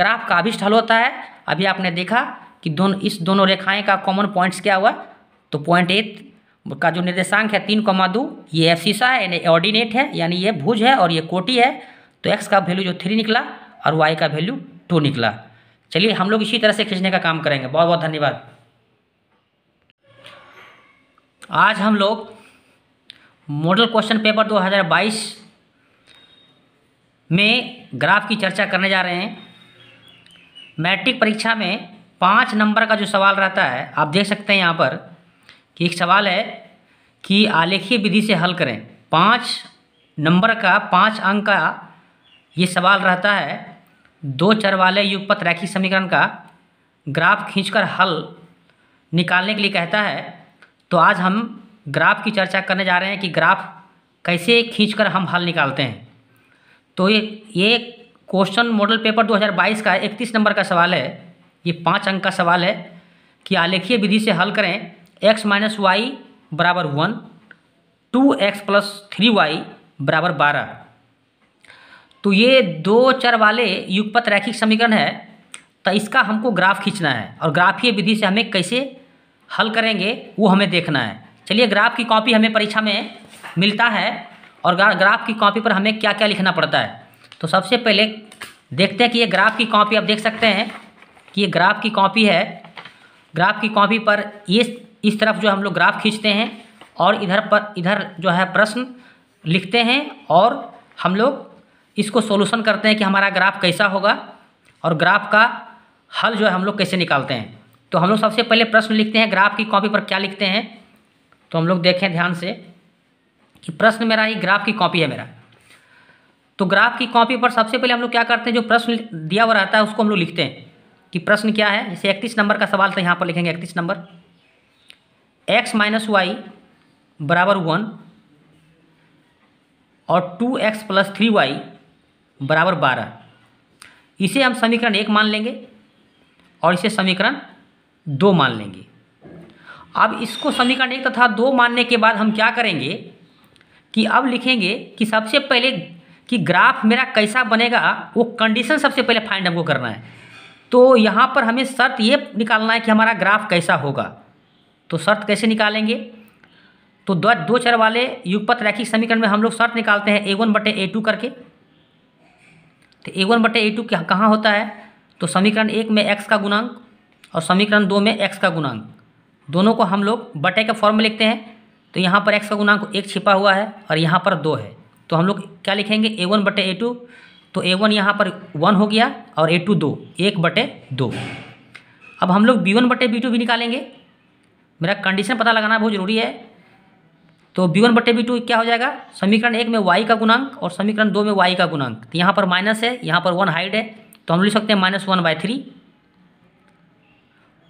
ग्राफ का अभिष्ट हल होता है अभी आपने देखा कि दोनों इस दोनों रेखाएं का कॉमन पॉइंट्स क्या हुआ तो पॉइंट एट का जो निर्देशांक है तीन कमा दो ये एफ सीसा है यानी ऑर्डिनेट है यानी ये भुज है और ये कोटी है तो एक्स का वैल्यू जो थ्री निकला और वाई का वैल्यू टू निकला चलिए हम लोग इसी तरह से खींचने का काम करेंगे बहुत बहुत धन्यवाद आज हम लोग मॉडल क्वेश्चन पेपर 2022 में ग्राफ की चर्चा करने जा रहे हैं मैट्रिक परीक्षा में पाँच नंबर का जो सवाल रहता है आप देख सकते हैं यहाँ पर कि एक सवाल है कि आलेखीय विधि से हल करें पाँच नंबर का पाँच अंक का ये सवाल रहता है दो चर वाले युगपथ रैखिक समीकरण का ग्राफ खींचकर हल निकालने के लिए कहता है तो आज हम ग्राफ की चर्चा करने जा रहे हैं कि ग्राफ कैसे खींचकर हम हल निकालते हैं तो ये ये क्वेश्चन मॉडल पेपर 2022 का 31 नंबर का सवाल है ये पाँच अंक का सवाल है कि आलेखीय विधि से हल करें एक्स माइनस वाई बराबर one two x plus three y बराबर बारह तो ये दो चर वाले युगपथ रैखिक समीकरण है तो इसका हमको ग्राफ खींचना है और ग्राफीय विधि से हमें कैसे हल करेंगे वो हमें देखना है चलिए ग्राफ की कॉपी हमें परीक्षा में मिलता है और ग्राफ की कॉपी पर हमें क्या क्या लिखना पड़ता है तो सबसे पहले देखते हैं कि ये ग्राफ की कॉपी आप देख सकते हैं कि ये ग्राफ की कॉपी है ग्राफ की कॉपी पर ये इस तरफ जो हम लोग ग्राफ खींचते हैं और इधर पर इधर जो है प्रश्न लिखते हैं और हम लोग इसको सोल्यूशन करते हैं कि हमारा ग्राफ कैसा होगा और ग्राफ का हल जो है हम लोग कैसे निकालते हैं तो हम लोग सबसे पहले प्रश्न लिखते हैं ग्राफ की कॉपी पर क्या लिखते हैं तो हम लोग देखें ध्यान से कि प्रश्न मेरा ही ग्राफ की कॉपी है मेरा तो ग्राफ की कॉपी पर सबसे पहले हम लोग क्या करते हैं जो प्रश्न दिया हुआ रहता है उसको हम लोग लिखते हैं कि प्रश्न क्या है जैसे इकतीस नंबर का सवाल था तो यहाँ पर लिखेंगे इकतीस नंबर एक्स माइनस वाई बराबर वन और two x plus three y बराबर बारह इसे हम समीकरण एक मान लेंगे और इसे समीकरण दो मान लेंगे अब इसको समीकरण एक तथा दो मानने के बाद हम क्या करेंगे कि अब लिखेंगे कि सबसे पहले कि ग्राफ मेरा कैसा बनेगा वो कंडीशन सबसे पहले फाइंड हमको करना है तो यहाँ पर हमें शर्त ये निकालना है कि हमारा ग्राफ कैसा होगा तो शर्त कैसे निकालेंगे तो दो दो चर वाले युगपथ रैखिक समीकरण में हम लोग शर्त निकालते हैं ए वन बटे ए टू करके तो ए वन बटे ए टू कहाँ होता है तो समीकरण एक में एक्स का गुणांक और समीकरण दो में एक्स का गुणांक दोनों को हम लोग बटे के फॉर्म में लिखते हैं तो यहाँ पर एक्स का गुणांक एक छिपा हुआ है और यहाँ पर दो है तो हम लोग क्या लिखेंगे ए वन बटे ए टू तो ए वन यहाँ पर वन हो गया और ए टू दो एक बटे दो अब हम लोग बी वन बटे बी टू भी निकालेंगे मेरा कंडीशन पता लगाना बहुत ज़रूरी है तो बी वन बटे बी टू क्या हो जाएगा समीकरण एक में वाई का गुणांक और समीकरण दो में वाई का गुणांक तो यहाँ पर माइनस है यहाँ पर वन हाइड है तो हम लिख सकते हैं माइनस वन बाई थ्री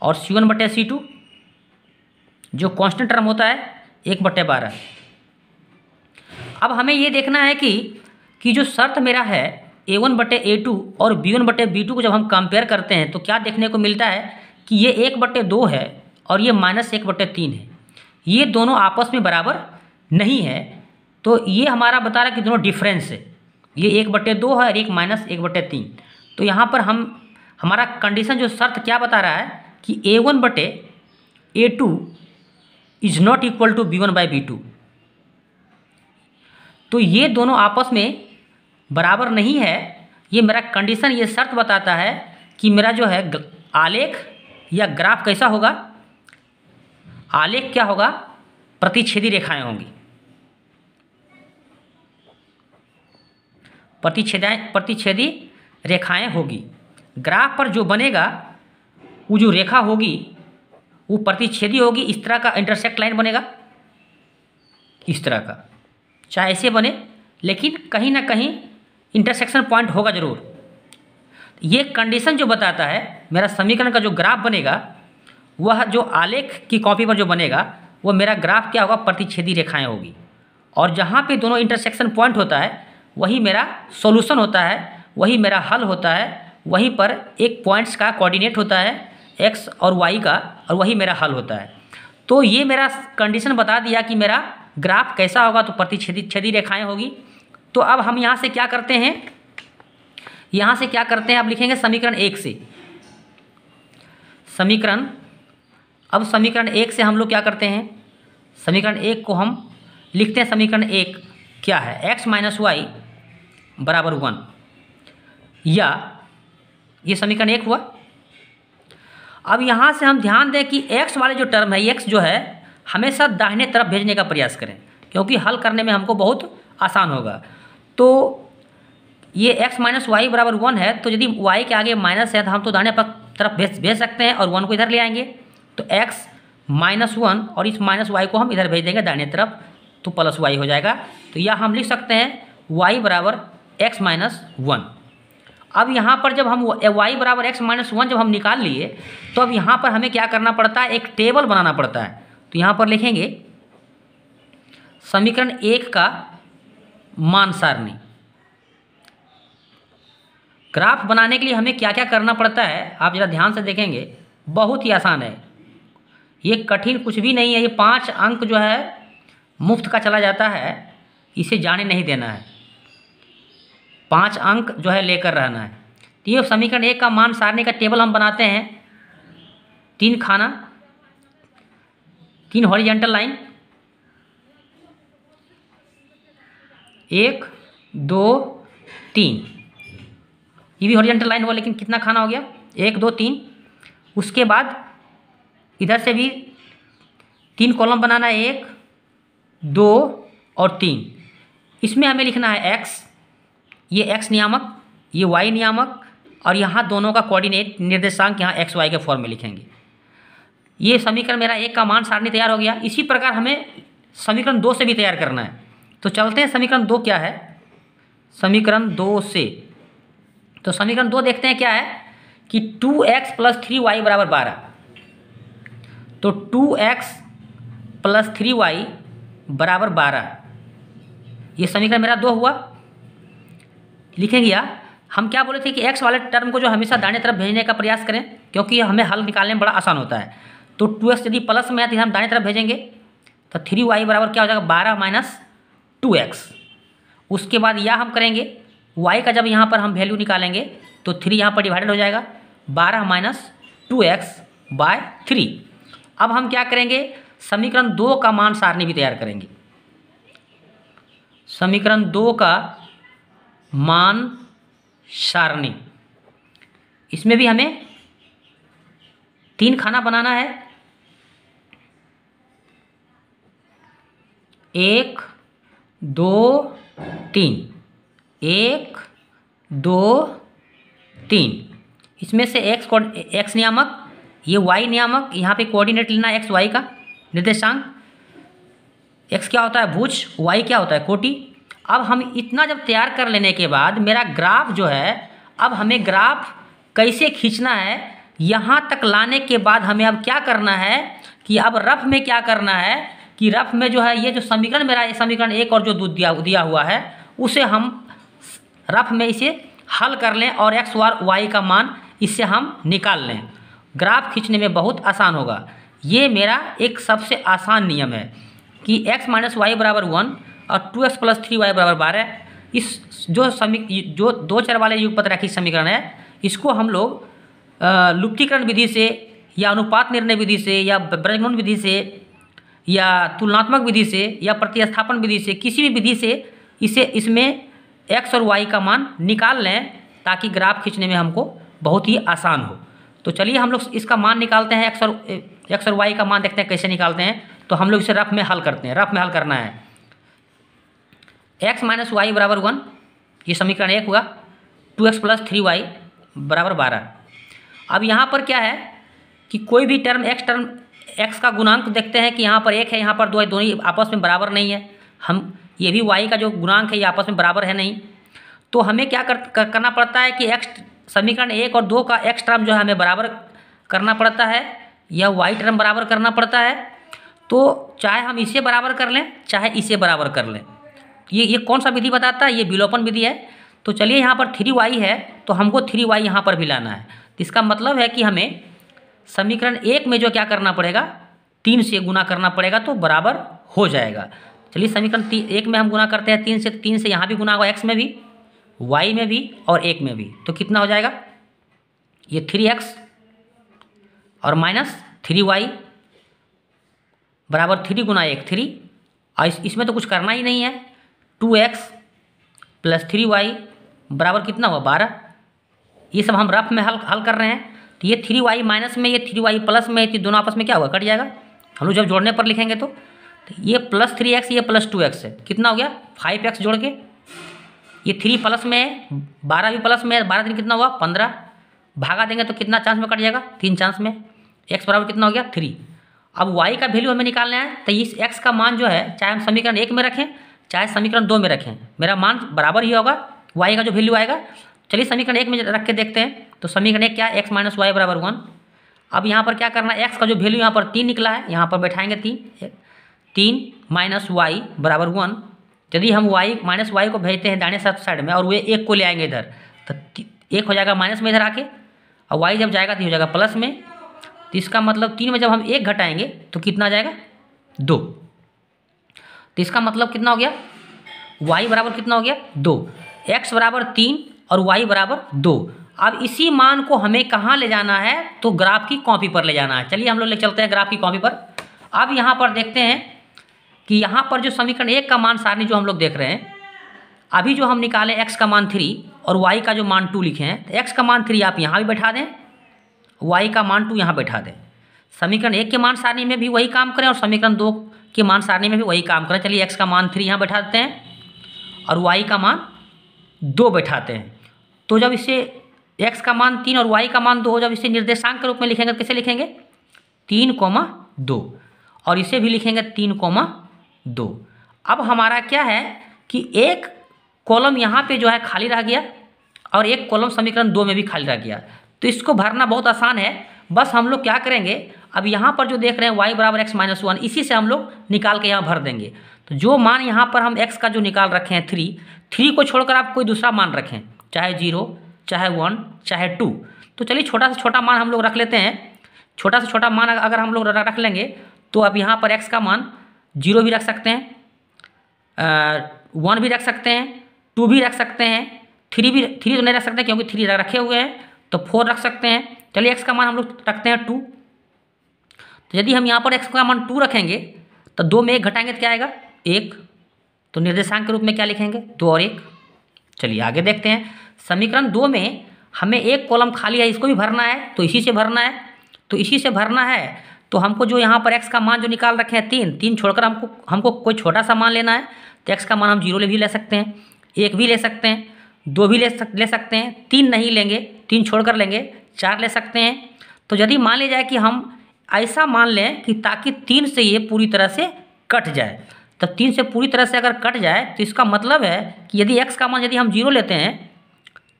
और सी वन बटे सी टू जो कॉन्स्टेंट टर्म होता है एक बटे बारह अब हमें ये देखना है कि कि जो शर्त मेरा है ए वन बटे ए टू और बी वन बटे बी टू को जब हम कंपेयर करते हैं तो क्या देखने को मिलता है कि ये एक बटे दो है और ये माइनस एक बटे तीन है ये दोनों आपस में बराबर नहीं है तो ये हमारा बता रहा है कि दोनों डिफरेंस है ये एक बटे दो है और एक माइनस एक बटे तीन तो यहाँ पर हम हमारा कंडीशन जो शर्त क्या बता रहा है कि ए वन बटे ए two is not equal to B one by B two तो ये दोनों आपस में बराबर नहीं है ये मेरा कंडीशन ये शर्त बताता है कि मेरा जो है आलेख या ग्राफ कैसा होगा आलेख क्या होगा प्रतिच्छेदी रेखाएं होंगी प्रतिच्छेदाएँ प्रतिच्छेदी रेखाएं होगी ग्राफ पर जो बनेगा वो जो रेखा होगी वो प्रतिच्छेदी होगी इस तरह का इंटरसेक्ट लाइन बनेगा इस तरह का चाहे ऐसे बने लेकिन कहीं ना कहीं इंटरसेक्शन पॉइंट होगा जरूर तो ये कंडीशन जो बताता है मेरा समीकरण का जो ग्राफ बनेगा वह जो आलेख की कॉपी पर जो बनेगा वो मेरा ग्राफ क्या होगा प्रतिच्छेदी रेखाएं होगी और जहाँ पे दोनों इंटरसेक्शन पॉइंट होता है वही मेरा सॉल्यूशन होता है वही मेरा हल होता है वहीं पर एक पॉइंट्स का कोऑर्डिनेट होता है एक्स और वाई का और वही मेरा हल होता है तो ये मेरा कंडीशन बता दिया कि मेरा ग्राफ कैसा होगा तो प्रतिच्छेदी छेदी रेखाएँ होगी तो अब हम यहाँ से क्या करते हैं यहाँ से क्या करते हैं अब लिखेंगे समीकरण एक से समीकरण अब समीकरण एक से हम लोग क्या करते हैं समीकरण एक को हम लिखते हैं समीकरण एक क्या है एक्स माइनस वाई बराबर वन या ये समीकरण एक हुआ अब यहाँ से हम ध्यान दें कि एक्स वाले जो टर्म है एक्स जो है हमेशा दाहिने तरफ भेजने का प्रयास करें क्योंकि हल करने में हमको बहुत आसान होगा तो ये x माइनस वाई बराबर वन है तो यदि y के आगे माइनस है तो हम तो दाने पर तरफ भेज भेज सकते हैं और वन को इधर ले आएंगे तो x माइनस वन और इस माइनस वाई को हम इधर भेज देंगे दाने तरफ तो प्लस वाई हो जाएगा तो यह हम लिख सकते हैं y बराबर एक्स माइनस वन अब यहाँ पर जब हम वाई बराबर एक्स माइनस वन जब हम निकाल लिए तो अब यहाँ पर हमें क्या करना पड़ता है एक टेबल बनाना पड़ता है तो यहाँ पर लिखेंगे समीकरण एक का मान सारणी ग्राफ बनाने के लिए हमें क्या क्या करना पड़ता है आप ज़रा ध्यान से देखेंगे बहुत ही आसान है ये कठिन कुछ भी नहीं है ये पांच अंक जो है मुफ्त का चला जाता है इसे जाने नहीं देना है पांच अंक जो है लेकर रहना है तो ये समीकरण एक का मान सारने का टेबल हम बनाते हैं तीन खाना तीन हॉरिजेंटल लाइन एक दो तीन ये भी हॉरिजेंटल लाइन हुआ लेकिन कितना खाना हो गया एक दो तीन उसके बाद इधर से भी तीन कॉलम बनाना है एक दो और तीन इसमें हमें लिखना है एक्स ये एक्स नियामक ये वाई नियामक और यहाँ दोनों का कोऑर्डिनेट निर्देशांक यहाँ एक्स वाई के फॉर्म में लिखेंगे ये समीकरण मेरा एक का मान सारणी तैयार हो गया इसी प्रकार हमें समीकरण दो से भी तैयार करना है तो चलते हैं समीकरण दो क्या है समीकरण दो से तो समीकरण दो देखते हैं क्या है कि two x plus three y बराबर बारह तो two x plus three y बराबर बारह ये समीकरण मेरा दो हुआ लिखेंगे या हम क्या बोले थे कि एक्स वाले टर्म को जो हमेशा दाने तरफ भेजने का प्रयास करें क्योंकि हमें हल निकालने में बड़ा आसान होता है तो टू एक्स यदि प्लस में है तो हम दाने तरफ भेजेंगे तो थ्री वाई बराबर क्या हो जाएगा बारह माइनस टू एक्स उसके बाद यह हम करेंगे वाई का जब यहाँ पर हम वैल्यू निकालेंगे तो थ्री यहाँ पर डिवाइडेड हो जाएगा बारह minus two x by three अब हम क्या करेंगे समीकरण दो का मान सारणी भी तैयार करेंगे समीकरण दो का मान सारणी इसमें भी हमें तीन खाना बनाना है एक दो तीन एक दो तीन इसमें से एक्स एक्स नियामक ये वाई नियामक यहाँ पे कोऑर्डिनेट लेना एक्स वाई का निर्देशांक एक्स क्या होता है भूज वाई क्या होता है कोटी अब हम इतना जब तैयार कर लेने के बाद मेरा ग्राफ जो है अब हमें ग्राफ कैसे खींचना है यहाँ तक लाने के बाद हमें अब क्या करना है कि अब रफ में क्या करना है कि रफ में जो है ये जो समीकरण मेरा ये समीकरण एक और जो दो दिया दिया हुआ है उसे हम रफ में इसे हल कर लें और एक्स वार वाई का मान इससे हम निकाल लें ग्राफ खींचने में बहुत आसान होगा ये मेरा एक सबसे आसान नियम है कि x माइनस वाई बराबर वन और two x plus three y बराबर बारह इस जो समी जो दो चर वाले युगपत रखी समीकरण है इसको हम लोग लुप्तीकरण विधि से या अनुपात निर्णय विधि से या ब्रजगुण विधि से या तुलनात्मक विधि से या प्रतिस्थापन विधि से किसी भी विधि से इसे इसमें एक्स और वाई का मान निकाल लें ताकि ग्राफ खींचने में हमको बहुत ही आसान हो तो चलिए हम लोग इसका मान निकालते हैं एक्स और एक्स और वाई का मान देखते हैं कैसे निकालते हैं तो हम लोग इसे रफ में हल करते हैं रफ में हल करना है एक्स माइनस वाई बराबर वन ये समीकरण एक हुआ two x plus three y बराबर बारह अब यहाँ पर क्या है कि कोई भी टर्म एक्स टर्म एक्स का गुणांक देखते हैं कि यहाँ पर एक है यहाँ पर दो है दोनों आपस में बराबर नहीं है हम ये भी वाई का जो गुणांक है ये आपस में बराबर है नहीं तो हमें क्या कर, कर, करना पड़ता है कि एक्स समीकरण एक और दो का एक्स टर्म जो है हमें बराबर करना पड़ता है या वाई टर्म बराबर करना पड़ता है तो चाहे हम इसे बराबर कर लें चाहे इसे बराबर कर लें ये ये कौन सा विधि बताता है ये विलोपन विधि है तो चलिए यहाँ पर थ्री वाई है तो हमको थ्री वाई यहाँ पर भी लाना है इसका मतलब है कि हमें समीकरण एक में जो क्या करना पड़ेगा तीन से गुना करना पड़ेगा तो बराबर हो जाएगा चलिए समीकरण एक में हम गुना करते हैं तीन से तीन से यहाँ भी गुना होगा एक्स में भी वाई में भी और एक में भी तो कितना हो जाएगा ये थ्री एक्स और माइनस थ्री वाई बराबर थ्री गुना एक थ्री और इस, इसमें तो कुछ करना ही नहीं है two x plus three y बराबर कितना हुआ बारह ये सब हम रफ में हल हल कर रहे हैं तो ये थ्री वाई माइनस में ये थ्री वाई प्लस में ये दोनों आपस में क्या होगा कट जाएगा हम लोग जब जोड़ने पर लिखेंगे तो, तो ये प्लस थ्री एक्स ये प्लस टू एक्स है कितना हो गया फाइव एक्स जोड़ के ये थ्री प्लस में है बारह भी प्लस में है बारह दिन कितना हुआ पंद्रह भागा देंगे तो कितना चांस में कट जाएगा तीन चांस में एक्स बराबर कितना हो गया थ्री अब वाई का वैल्यू हमें निकालना है तो इस एक्स का मान जो है चाहे हम समीकरण एक में रखें चाहे समीकरण दो में रखें मेरा मान बराबर ही होगा वाई का जो वैल्यू आएगा चलिए समीकरण एक में रख के देखते हैं तो समीकरण एक क्या है एक्स माइनस वाई बराबर वन अब यहाँ पर क्या करना है एक्स का जो वैल्यू यहाँ पर तीन निकला है यहाँ पर बैठाएंगे तीन तीन माइनस वाई बराबर वन यदि हम वाई माइनस वाई को भेजते हैं दाने साइड में और वे एक को ले आएंगे इधर तो एक हो जाएगा माइनस में इधर आके और वाई जब जाएगा तो हो जाएगा प्लस में तो इसका मतलब तीन में जब हम एक घटाएंगे तो कितना आ जाएगा दो तो इसका मतलब कितना हो गया वाई बराबर कितना हो गया दो एक्स बराबर तीन और वाई बराबर दो अब इसी मान को हमें कहाँ ले जाना है तो ग्राफ की कॉपी पर ले जाना है चलिए हम लोग ले चलते हैं ग्राफ की कॉपी पर अब यहाँ पर देखते हैं कि यहाँ पर जो समीकरण एक का मान सारणी जो हम लोग देख रहे हैं अभी जो हम निकाले एक्स का मान थ्री और वाई का जो मान टू लिखे हैं तो एक्स का मान थ्री आप यहाँ भी बैठा दें वाई का मान टू यहाँ बैठा दें समीकरण एक के मान सारणी में भी वही काम करें और समीकरण दो के मान सारणी में भी वही काम करें चलिए एक्स का मान थ्री यहाँ बैठा देते हैं और वाई का मान दो बैठाते हैं तो जब इसे एक्स का मान तीन और वाई का मान दो हो जब इसे निर्देशांक के रूप में लिखेंगे तो कैसे लिखेंगे तीन कोमा दो और इसे भी लिखेंगे तीन कोमा दो अब हमारा क्या है कि एक कॉलम यहाँ पे जो है खाली रह गया और एक कॉलम समीकरण दो में भी खाली रह गया तो इसको भरना बहुत आसान है बस हम लोग क्या करेंगे अब यहाँ पर जो देख रहे हैं वाई बराबर एक्स माइनस वन इसी से हम लोग निकाल के यहाँ भर देंगे तो जो मान यहाँ पर हम एक्स का जो निकाल रखे हैं थ्री थ्री को छोड़कर आप कोई दूसरा मान रखें चाहे जीरो चाहे वन चाहे टू तो चलिए छोटा से छोटा मान हम लोग रख लेते हैं छोटा से छोटा मान अगर हम लोग रख लेंगे तो अब यहाँ पर एक्स का मान जीरो भी रख सकते हैं वन भी रख सकते हैं टू भी रख सकते हैं थ्री भी थ्री तो नहीं रख सकते क्योंकि थ्री रखे हुए हैं तो फोर रख सकते हैं चलिए एक्स का मान हम लोग रखते हैं टू तो यदि हम यहाँ पर एक्स का मान टू रखेंगे तो दो में एक घटाएंगे तो क्या आएगा एक तो निर्देशांक के रूप में क्या लिखेंगे दो और एक चलिए आगे देखते हैं समीकरण दो में हमें एक कॉलम खाली है इसको भी भरना है तो इसी से भरना है तो इसी से भरना है तो हमको जो यहाँ पर एक्स का मान जो निकाल रखे हैं तीन तीन छोड़कर हमको हमको कोई छोटा सा मान लेना है तो एक्स का मान हम जीरो ले भी ले सकते हैं एक भी ले सकते हैं दो भी ले सक ले सकते हैं तीन नहीं लेंगे तीन छोड़कर लेंगे चार ले सकते हैं तो यदि मान लिया जाए कि हम ऐसा मान लें कि ताकि तीन से ये पूरी तरह से कट जाए तो तीन से पूरी तरह से अगर कट जाए तो इसका मतलब है कि यदि एक्स का मान यदि हम जीरो लेते हैं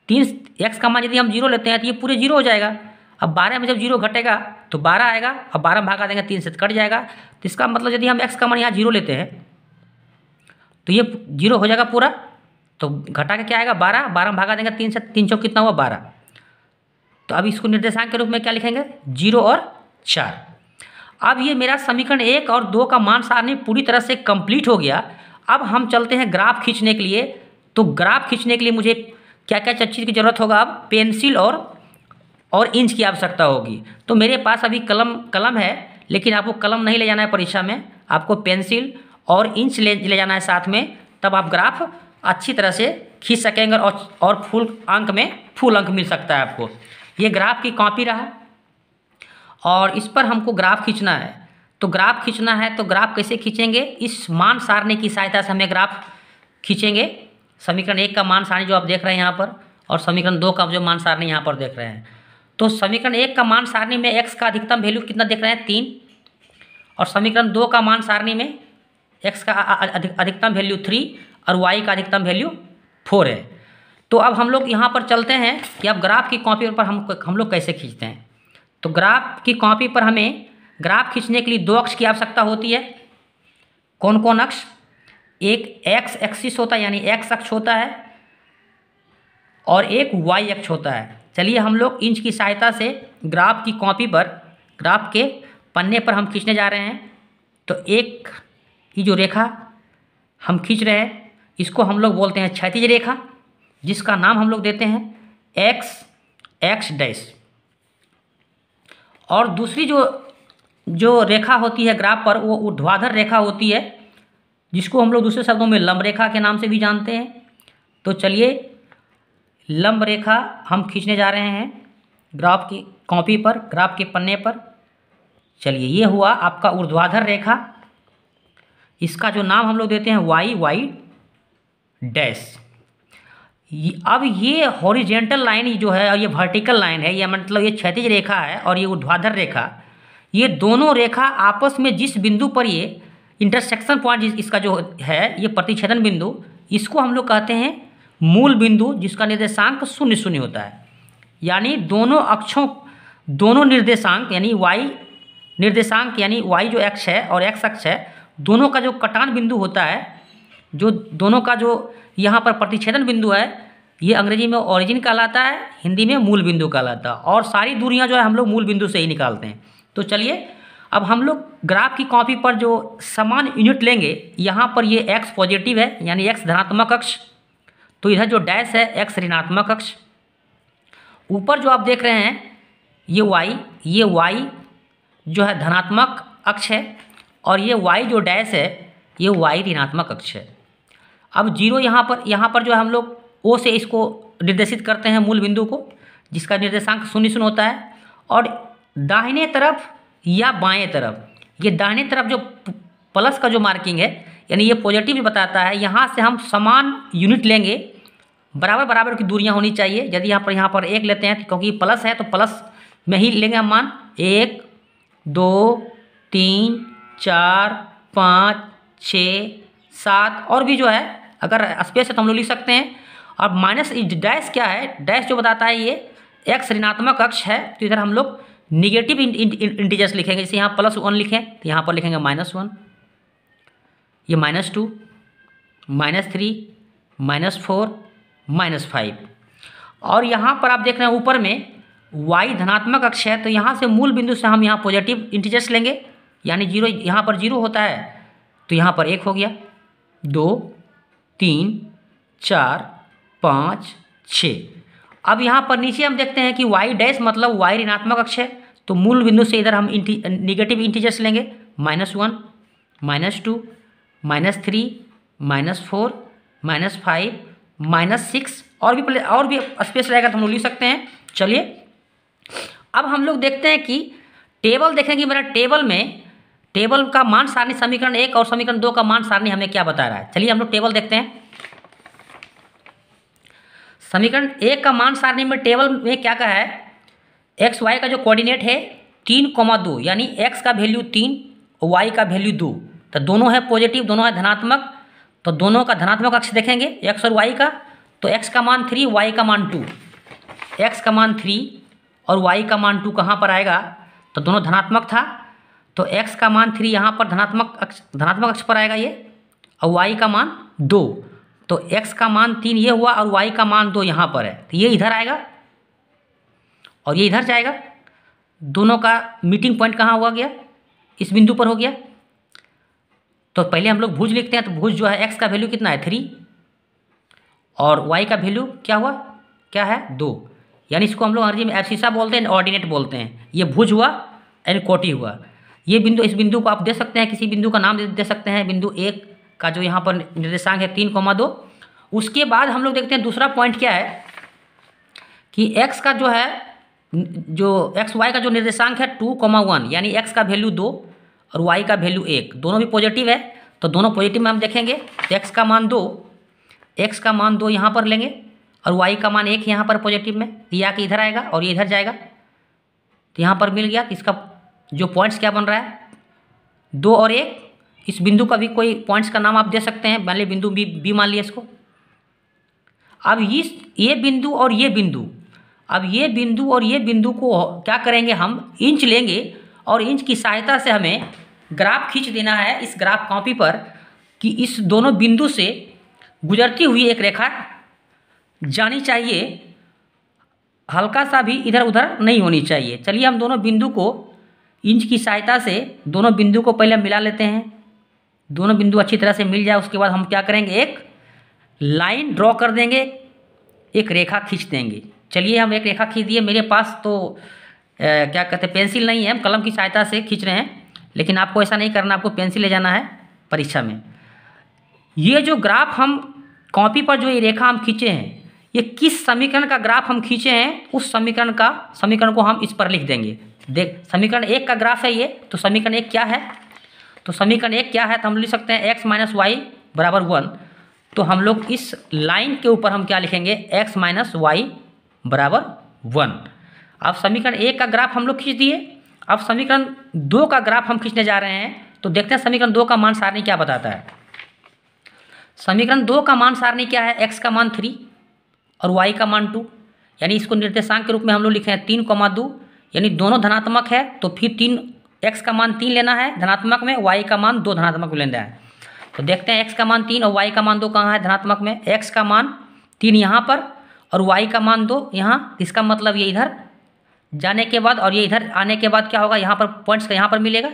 तीन एक्स का मान यदि हम जीरो लेते हैं तो ये पूरे जीरो हो जाएगा अब बारह में जब जीरो घटेगा तो बारह आएगा अब बारह भागा देंगे तीन से कट जाएगा तो इसका मतलब यदि हम एक्स का मान यहाँ जीरो लेते हैं तो ये जीरो हो जाएगा पूरा तो घटा के क्या आएगा बारह बारह भागा देंगे तीन से तीन चौक कितना हुआ बारह तो अब इसको निर्देशांक के रूप में क्या लिखेंगे जीरो और चार अब ये मेरा समीकरण एक और दो का मान सारणी पूरी तरह से कंप्लीट हो गया अब हम चलते हैं ग्राफ खींचने के लिए तो ग्राफ खींचने के लिए मुझे क्या क्या चीज़ की ज़रूरत होगा अब पेंसिल और और इंच की आवश्यकता होगी तो मेरे पास अभी कलम कलम है लेकिन आपको कलम नहीं ले जाना है परीक्षा में आपको पेंसिल और इंच ले ले जाना है साथ में तब आप ग्राफ अच्छी तरह से खींच सकेंगे और और फुल अंक में फुल अंक मिल सकता है आपको ये ग्राफ की कॉपी रहा और इस पर हमको ग्राफ खींचना है तो ग्राफ खींचना है तो ग्राफ कैसे खींचेंगे इस मान सारने की सहायता से हमें ग्राफ खींचेंगे समीकरण एक का मान सारणी जो आप देख रहे हैं यहाँ पर और समीकरण दो का जो मान सारणी यहाँ पर देख रहे हैं तो समीकरण एक का मान सारणी में एक्स का अधिकतम वैल्यू कितना देख रहे हैं तीन और समीकरण दो का मान सारणी में एक्स का अधिकतम वैल्यू थ्री और वाई का अधिकतम वैल्यू फोर है तो अब हम लोग यहाँ पर चलते हैं कि अब ग्राफ की कॉपी पर हम हम लोग कैसे खींचते हैं तो ग्राफ की कॉपी पर हमें ग्राफ खींचने के लिए दो अक्ष की आवश्यकता होती है कौन कौन अक्ष एक एक्स एक्सिस होता है यानी एक्स अक्ष होता है और एक वाई अक्ष होता है चलिए हम लोग इंच की सहायता से ग्राफ की कॉपी पर ग्राफ के पन्ने पर हम खींचने जा रहे हैं तो एक ये जो रेखा हम खींच रहे हैं इसको हम लोग बोलते हैं क्षतिज रेखा जिसका नाम हम लोग देते हैं एक्स एक्स डैश और दूसरी जो जो रेखा होती है ग्राफ पर वो ऊर्ध्वाधर रेखा होती है जिसको हम लोग दूसरे शब्दों में लंब रेखा के नाम से भी जानते हैं तो चलिए लंब रेखा हम खींचने जा रहे हैं ग्राफ की कॉपी पर ग्राफ के पन्ने पर चलिए ये हुआ आपका ऊर्ध्वाधर रेखा इसका जो नाम हम लोग देते हैं वाई वाई डैश अब ये हॉरिजेंटल लाइन जो है और ये वर्टिकल लाइन है ये मतलब ये क्षतिज रेखा है और ये ऊर्ध्वाधर रेखा ये दोनों रेखा आपस में जिस बिंदु पर ये इंटरसेक्शन पॉइंट इसका जो है ये प्रतिच्छेदन बिंदु इसको हम लोग कहते हैं मूल बिंदु जिसका निर्देशांक शून्य शून्य होता है यानी दोनों अक्षों दोनों निर्देशांक यानी वाई निर्देशांक यानी वाई जो एक्स है और एक्स अक्ष है दोनों का जो कटान बिंदु होता है जो दोनों का जो यहाँ पर प्रतिच्छेदन बिंदु है ये अंग्रेजी में ओरिजिन कहलाता है हिंदी में मूल बिंदु कहलाता है और सारी दूरियाँ जो है हम लोग मूल बिंदु से ही निकालते हैं तो चलिए अब हम लोग ग्राफ की कॉपी पर जो समान यूनिट लेंगे यहाँ पर ये एक्स पॉजिटिव है यानी एक्स धनात्मक अक्ष तो इधर जो डैश है एक्स ऋणात्मक अक्ष ऊपर जो आप देख रहे हैं ये वाई ये वाई जो है धनात्मक अक्ष है और ये वाई जो डैश है ये वाई ऋणात्मक अक्ष है अब जीरो यहाँ पर यहाँ पर जो है हम लोग ओ से इसको निर्देशित करते हैं मूल बिंदु को जिसका निर्देशांक शून्य शून्य होता है और दाहिने तरफ या बाएं तरफ ये दाहिने तरफ जो प्लस का जो मार्किंग है यानी ये पॉजिटिव भी बताता है यहाँ से हम समान यूनिट लेंगे बराबर बराबर की दूरियाँ होनी चाहिए यदि यहाँ पर यहाँ पर एक लेते हैं क्योंकि प्लस है तो प्लस में ही लेंगे हम मान एक दो तीन चार पाँच छ सात और भी जो है अगर स्पेस है तो हम लोग लिख सकते हैं और माइनस डैश क्या है डैश जो बताता है ये एक्स ऋणात्मक अक्ष है तो इधर हम लोग निगेटिव इंटीजर्स लिखेंगे जैसे यहाँ प्लस वन लिखें तो यहाँ पर लिखेंगे माइनस वन ये minus two minus three minus four minus five और यहाँ पर आप देख रहे हैं ऊपर में वाई धनात्मक अक्ष है तो यहाँ से मूल बिंदु से हम यहाँ पॉजिटिव इंटीजर्स लेंगे यानी जीरो यहाँ पर जीरो होता है तो यहाँ पर एक हो गया दो तीन चार पाँच छः अब यहाँ पर नीचे हम देखते हैं कि वाई डैश मतलब वाई ऋणात्मक अक्ष है तो मूल बिंदु से इधर हम इंटी निगेटिव इंटीजर्स लेंगे minus one minus two minus three minus four minus five minus six और भी और भी स्पेस रहेगा तो हम लोग लिख सकते हैं चलिए अब हम लोग देखते हैं कि टेबल देखेंगे मेरा टेबल में टेबल का मान सारणी समीकरण एक और समीकरण दो का मान सारणी हमें क्या बता रहा है चलिए हम लोग टेबल देखते हैं समीकरण एक का मान सारणी में टेबल में क्या कहा है एक्स वाई का जो कोऑर्डिनेट है तीन कोमा दो यानी एक्स का वैल्यू तीन और वाई का वैल्यू दो तो दोनों है पॉजिटिव दोनों है धनात्मक तो दोनों का धनात्मक अक्ष देखेंगे एक्स और वाई का तो एक्स का मान थ्री वाई का मान टू एक्स का मान थ्री और वाई का मान टू कहाँ पर आएगा तो दोनों धनात्मक था तो एक्स का मान थ्री यहाँ पर धनात्मक अक्ष धनात्मक अक्ष पर आएगा ये और वाई का मान दो तो एक्स का मान तीन ये हुआ और वाई का मान दो यहाँ पर है तो ये इधर आएगा और ये इधर जाएगा दोनों का मीटिंग पॉइंट कहाँ हुआ गया इस बिंदु पर हो गया तो पहले हम लोग भुज लिखते हैं तो भुज जो है एक्स का वैल्यू कितना है थ्री और वाई का वैल्यू क्या हुआ क्या है दो यानी इसको हम लोग अंग्रेजी में एफसीसा बोलते हैं ऑर्डिनेट बोलते हैं ये भुज हुआ एंड कोटी हुआ ये बिंदु इस बिंदु को आप दे सकते हैं किसी बिंदु का नाम दे सकते हैं बिंदु एक का जो यहाँ पर निर्देशांक है तीन कोमा दो उसके बाद हम लोग देखते हैं दूसरा पॉइंट क्या है कि एक्स का जो है जो एक्स वाई का जो निर्देशांक है टू कॉमा वन यानी एक्स का वैल्यू दो और वाई का वैल्यू एक दोनों भी पॉजिटिव है तो दोनों पॉजिटिव में हम देखेंगे एक्स का मान दो एक्स का मान दो यहाँ पर लेंगे और वाई का मान एक यहाँ पर पॉजिटिव में तो ये आके इधर आएगा और ये इधर जाएगा तो यहाँ पर मिल गया इसका जो पॉइंट्स क्या बन रहा है दो और एक इस बिंदु का भी कोई पॉइंट्स का नाम आप दे सकते हैं मान ली बिंदु बी बी मान लिया इसको अब इस ये बिंदु और ये बिंदु अब ये बिंदु और ये बिंदु को क्या करेंगे हम इंच लेंगे और इंच की सहायता से हमें ग्राफ खींच देना है इस ग्राफ कॉपी पर कि इस दोनों बिंदु से गुजरती हुई एक रेखा जानी चाहिए हल्का सा भी इधर उधर नहीं होनी चाहिए चलिए हम दोनों बिंदु को इंच की सहायता से दोनों बिंदु को पहले मिला लेते हैं दोनों बिंदु अच्छी तरह से मिल जाए उसके बाद हम क्या करेंगे एक लाइन ड्रॉ कर देंगे एक रेखा खींच देंगे चलिए हम एक रेखा खींच दिए मेरे पास तो ए, क्या कहते हैं पेंसिल नहीं है हम कलम की सहायता से खींच रहे हैं लेकिन आपको ऐसा नहीं करना आपको पेंसिल ले जाना है परीक्षा में ये जो ग्राफ हम कॉपी पर जो ये रेखा हम खींचे हैं ये किस समीकरण का ग्राफ हम खींचे हैं उस समीकरण का समीकरण को हम इस पर लिख देंगे देख समीकरण एक का ग्राफ है ये तो समीकरण एक क्या है तो समीकरण एक क्या है तो हम लिख सकते हैं एक्स माइनस वाई बराबर वन तो हम लोग इस लाइन के ऊपर हम क्या लिखेंगे एक्स माइनस वाई बराबर वन अब समीकरण एक का ग्राफ हम लोग खींच दिए अब समीकरण दो का ग्राफ हम खींचने जा रहे हैं तो देखते हैं समीकरण दो का मान सारणी क्या बताता है समीकरण दो का मान सारणी क्या है एक्स का मान थ्री और वाई का मान टू यानी इसको निर्देशांक के रूप में हम लोग लिखे हैं तीन कोमा दो यानी दोनों धनात्मक है तो फिर तीन एक्स का मान तीन लेना है धनात्मक में वाई का मान दो धनात्मक लेना है तो देखते हैं एक्स का मान तीन और वाई का मान दो कहाँ है धनात्मक में एक्स का मान तीन यहाँ पर और वाई का मान दो यहाँ इसका मतलब ये इधर जाने के बाद और ये इधर आने के बाद क्या होगा यहाँ पर पॉइंट्स का यहाँ पर मिलेगा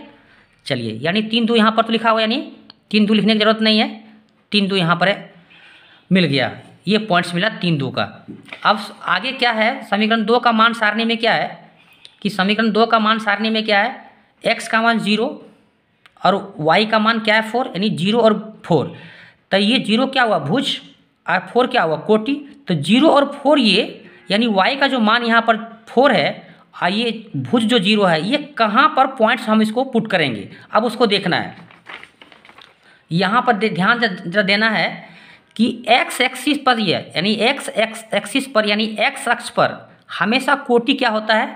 चलिए यानी तीन दो यहाँ पर तो लिखा हुआ यानी तीन दो लिखने की ज़रूरत नहीं है तीन दो यहाँ पर है मिल गया ये पॉइंट्स मिला तीन दो का अब आगे क्या है समीकरण दो का मान सारणी में क्या है कि समीकरण दो का मान सारणी में क्या है एक्स का मान जीरो और वाई का मान क्या है फोर यानी जीरो और फोर तो ये जीरो क्या हुआ भुज और फोर क्या हुआ कोटि तो जीरो और फोर ये यानी वाई का जो मान यहाँ पर फोर है और ये भुज जो जीरो है ये कहाँ पर पॉइंट्स हम इसको पुट करेंगे अब उसको देखना है यहाँ पर ध्यान जरा देना है कि एक्स एक्सिस पर ये यानी एक्स एक्स एक्सिस पर यानी एक्स अक्ष पर हमेशा कोटि क्या होता है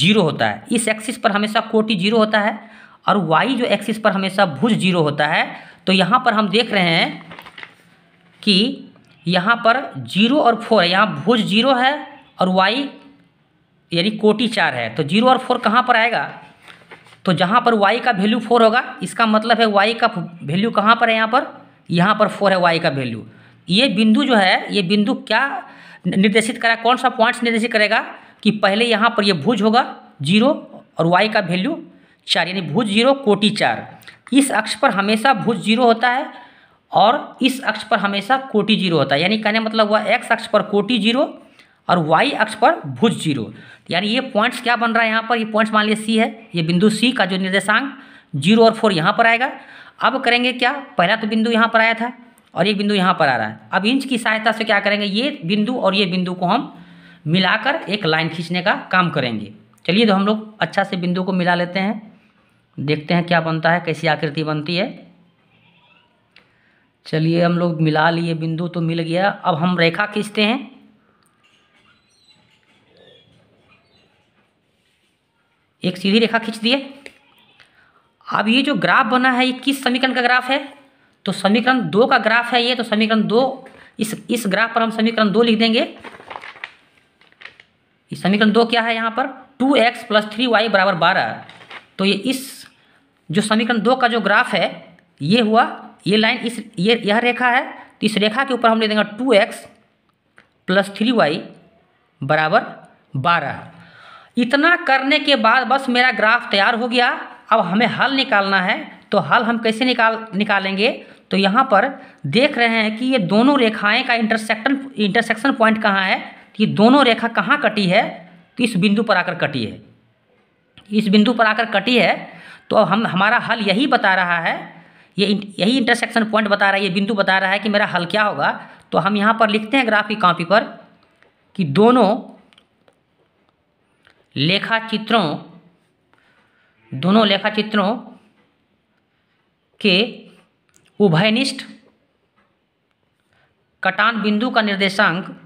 जीरो होता है इस एक्सिस पर हमेशा कोटि जीरो होता है और वाई जो एक्सिस पर हमेशा भुज जीरो होता है तो यहाँ पर हम देख रहे हैं कि यहाँ पर जीरो और फोर है यहाँ भुज जीरो है और वाई यानी कोटी चार है तो जीरो और फोर कहाँ पर आएगा तो जहाँ पर वाई का वैल्यू फोर होगा इसका मतलब है वाई का वैल्यू कहाँ पर है यहाँ पर यहाँ पर फोर है वाई का वैल्यू ये बिंदु जो है ये बिंदु क्या निर्देशित करा कौन सा पॉइंट्स निर्देशित करेगा कि पहले यहाँ पर ये भुज होगा जीरो और वाई का वैल्यू चार यानी भुज जीरो कोटी चार इस अक्ष पर हमेशा भुज जीरो होता है और इस अक्ष पर हमेशा कोटी जीरो होता है यानी कहने मतलब हुआ एक्स अक्ष पर कोटी जीरो और वाई अक्ष पर भुज जीरो यानी ये पॉइंट्स क्या बन रहा है यहाँ पर ये पॉइंट्स मान लीजिए सी है ये बिंदु सी का जो निर्देशांक जीरो और फोर यहाँ पर आएगा अब करेंगे क्या पहला तो बिंदु यहाँ पर आया था और एक बिंदु यहाँ पर आ रहा है अब इंच की सहायता से क्या करेंगे ये बिंदु और ये बिंदु को हम मिलाकर एक लाइन खींचने का काम करेंगे चलिए तो हम लोग अच्छा से बिंदु को मिला लेते हैं देखते हैं क्या बनता है कैसी आकृति बनती है चलिए हम लोग मिला लिए बिंदु तो मिल गया अब हम रेखा खींचते हैं एक सीधी रेखा खींच दिए अब ये जो ग्राफ बना है ये किस समीकरण का ग्राफ है तो समीकरण दो का ग्राफ है ये तो समीकरण दो इस इस ग्राफ पर हम समीकरण दो लिख देंगे इस समीकरण दो क्या है यहाँ पर two x plus three y बराबर बारह तो ये इस जो समीकरण दो का जो ग्राफ है ये हुआ ये लाइन इस ये यह रेखा है तो इस रेखा के ऊपर हम ले देंगे two x plus three y बराबर बारह इतना करने के बाद बस मेरा ग्राफ तैयार हो गया अब हमें हल निकालना है तो हल हम कैसे निकाल निकालेंगे तो यहाँ पर देख रहे हैं कि ये दोनों रेखाएं का इंटरसेक्टन इंटरसेक्शन पॉइंट कहाँ है तो ये दोनों रेखा कहाँ कटी है तो इस बिंदु पर आकर कटी है इस बिंदु पर आकर कटी है तो अब हम हमारा हल यही बता रहा है ये यही इंटरसेक्शन पॉइंट बता रहा है ये बिंदु बता रहा है कि मेरा हल क्या होगा तो हम यहाँ पर लिखते हैं ग्राफ की कॉपी पर कि दोनों लेखा चित्रों दोनों लेखा चित्रों के उभयनिष्ठ कटान बिंदु का निर्देशांक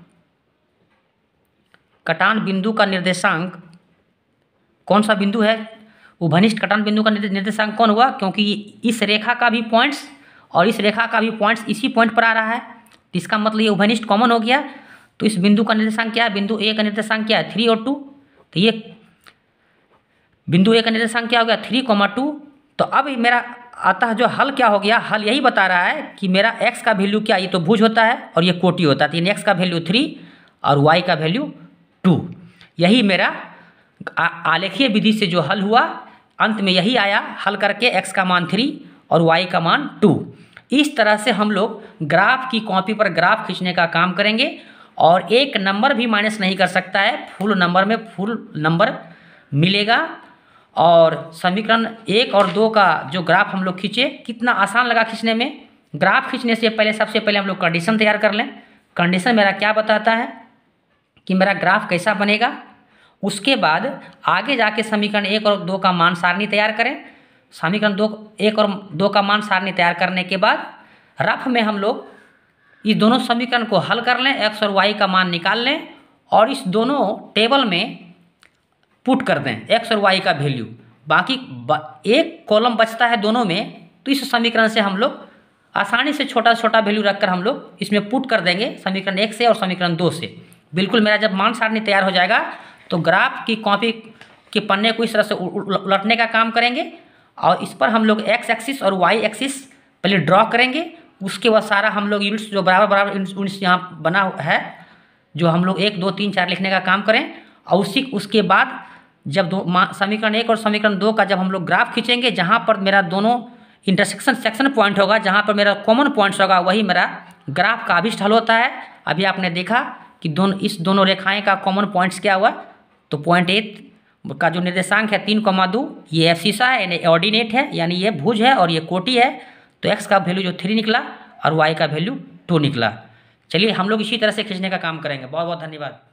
कटान बिंदु का निर्देशांक कौन सा बिंदु है उभनिष्ठ कटान बिंदु का निर्देशांक कौन हुआ क्योंकि इस रेखा का भी पॉइंट्स और इस रेखा का भी पॉइंट्स इसी पॉइंट पर आ रहा है इसका मतलब ये उभनिष्ठ कॉमन हो गया तो इस बिंदु का निर्देशांक क्या है बिंदु ए का निर्देशांक क्या है थ्री और टू तो ये बिंदु ए का निर्देशांक क्या हो गया थ्री कॉमा टू तो अब मेरा आता है जो हल क्या हो गया हल यही बता रहा है कि मेरा एक्स का वैल्यू क्या ये तो भुज होता है और ये कोटी होता है तो एक्स का वैल्यू थ्री और वाई का वैल्यू टू यही मेरा आलेखीय विधि से जो हल हुआ अंत में यही आया हल करके एक्स का मान थ्री और वाई का मान टू इस तरह से हम लोग ग्राफ की कॉपी पर ग्राफ खींचने का काम करेंगे और एक नंबर भी माइनस नहीं कर सकता है फुल नंबर में फुल नंबर मिलेगा और समीकरण एक और दो का जो ग्राफ हम लोग खींचे कितना आसान लगा खींचने में ग्राफ खींचने से पहले सबसे पहले हम लोग कंडीशन तैयार कर लें कंडीशन मेरा क्या बताता है कि मेरा ग्राफ कैसा बनेगा उसके बाद आगे जाके समीकरण एक और दो का मान सारणी तैयार करें समीकरण दो एक और दो का मान सारणी तैयार करने के बाद रफ में हम लोग इस दोनों समीकरण को हल कर लें एक्स और वाई का मान निकाल लें और इस दोनों टेबल में पुट कर दें एक्स और वाई का वैल्यू बाकी एक कॉलम बचता है दोनों में तो इस समीकरण से हम लोग आसानी से छोटा छोटा वैल्यू रखकर हम लोग इसमें पुट कर देंगे समीकरण एक से और समीकरण दो से बिल्कुल मेरा जब मान सारणी तैयार हो जाएगा तो ग्राफ की कॉपी के पन्ने को इस तरह से उलटने का काम करेंगे और इस पर हम लोग एक्स एक्सिस और वाई एक्सिस पहले ड्रॉ करेंगे उसके बाद सारा हम लोग यूनिट्स जो बराबर बराबर यूनिट्स यहाँ बना है जो हम लोग एक दो तीन चार लिखने का काम करें और उसी उसके बाद जब दो समीकरण एक और समीकरण दो का जब हम लोग ग्राफ खींचेंगे जहाँ पर मेरा दोनों इंटरसेक्शन सेक्शन पॉइंट होगा जहाँ पर मेरा कॉमन पॉइंट्स होगा वही मेरा ग्राफ का अभिष्ट हल होता है अभी आपने देखा कि दोनों इस दोनों रेखाएँ का कॉमन पॉइंट्स क्या हुआ तो पॉइंट एट का जो निर्देशांक है तीन कमा दो ये एफ सीसा है यानी ऑर्डिनेट है यानी ये भुज है और ये कोटी है तो एक्स का वैल्यू जो थ्री निकला और वाई का वैल्यू टू निकला चलिए हम लोग इसी तरह से खींचने का काम करेंगे बहुत बहुत धन्यवाद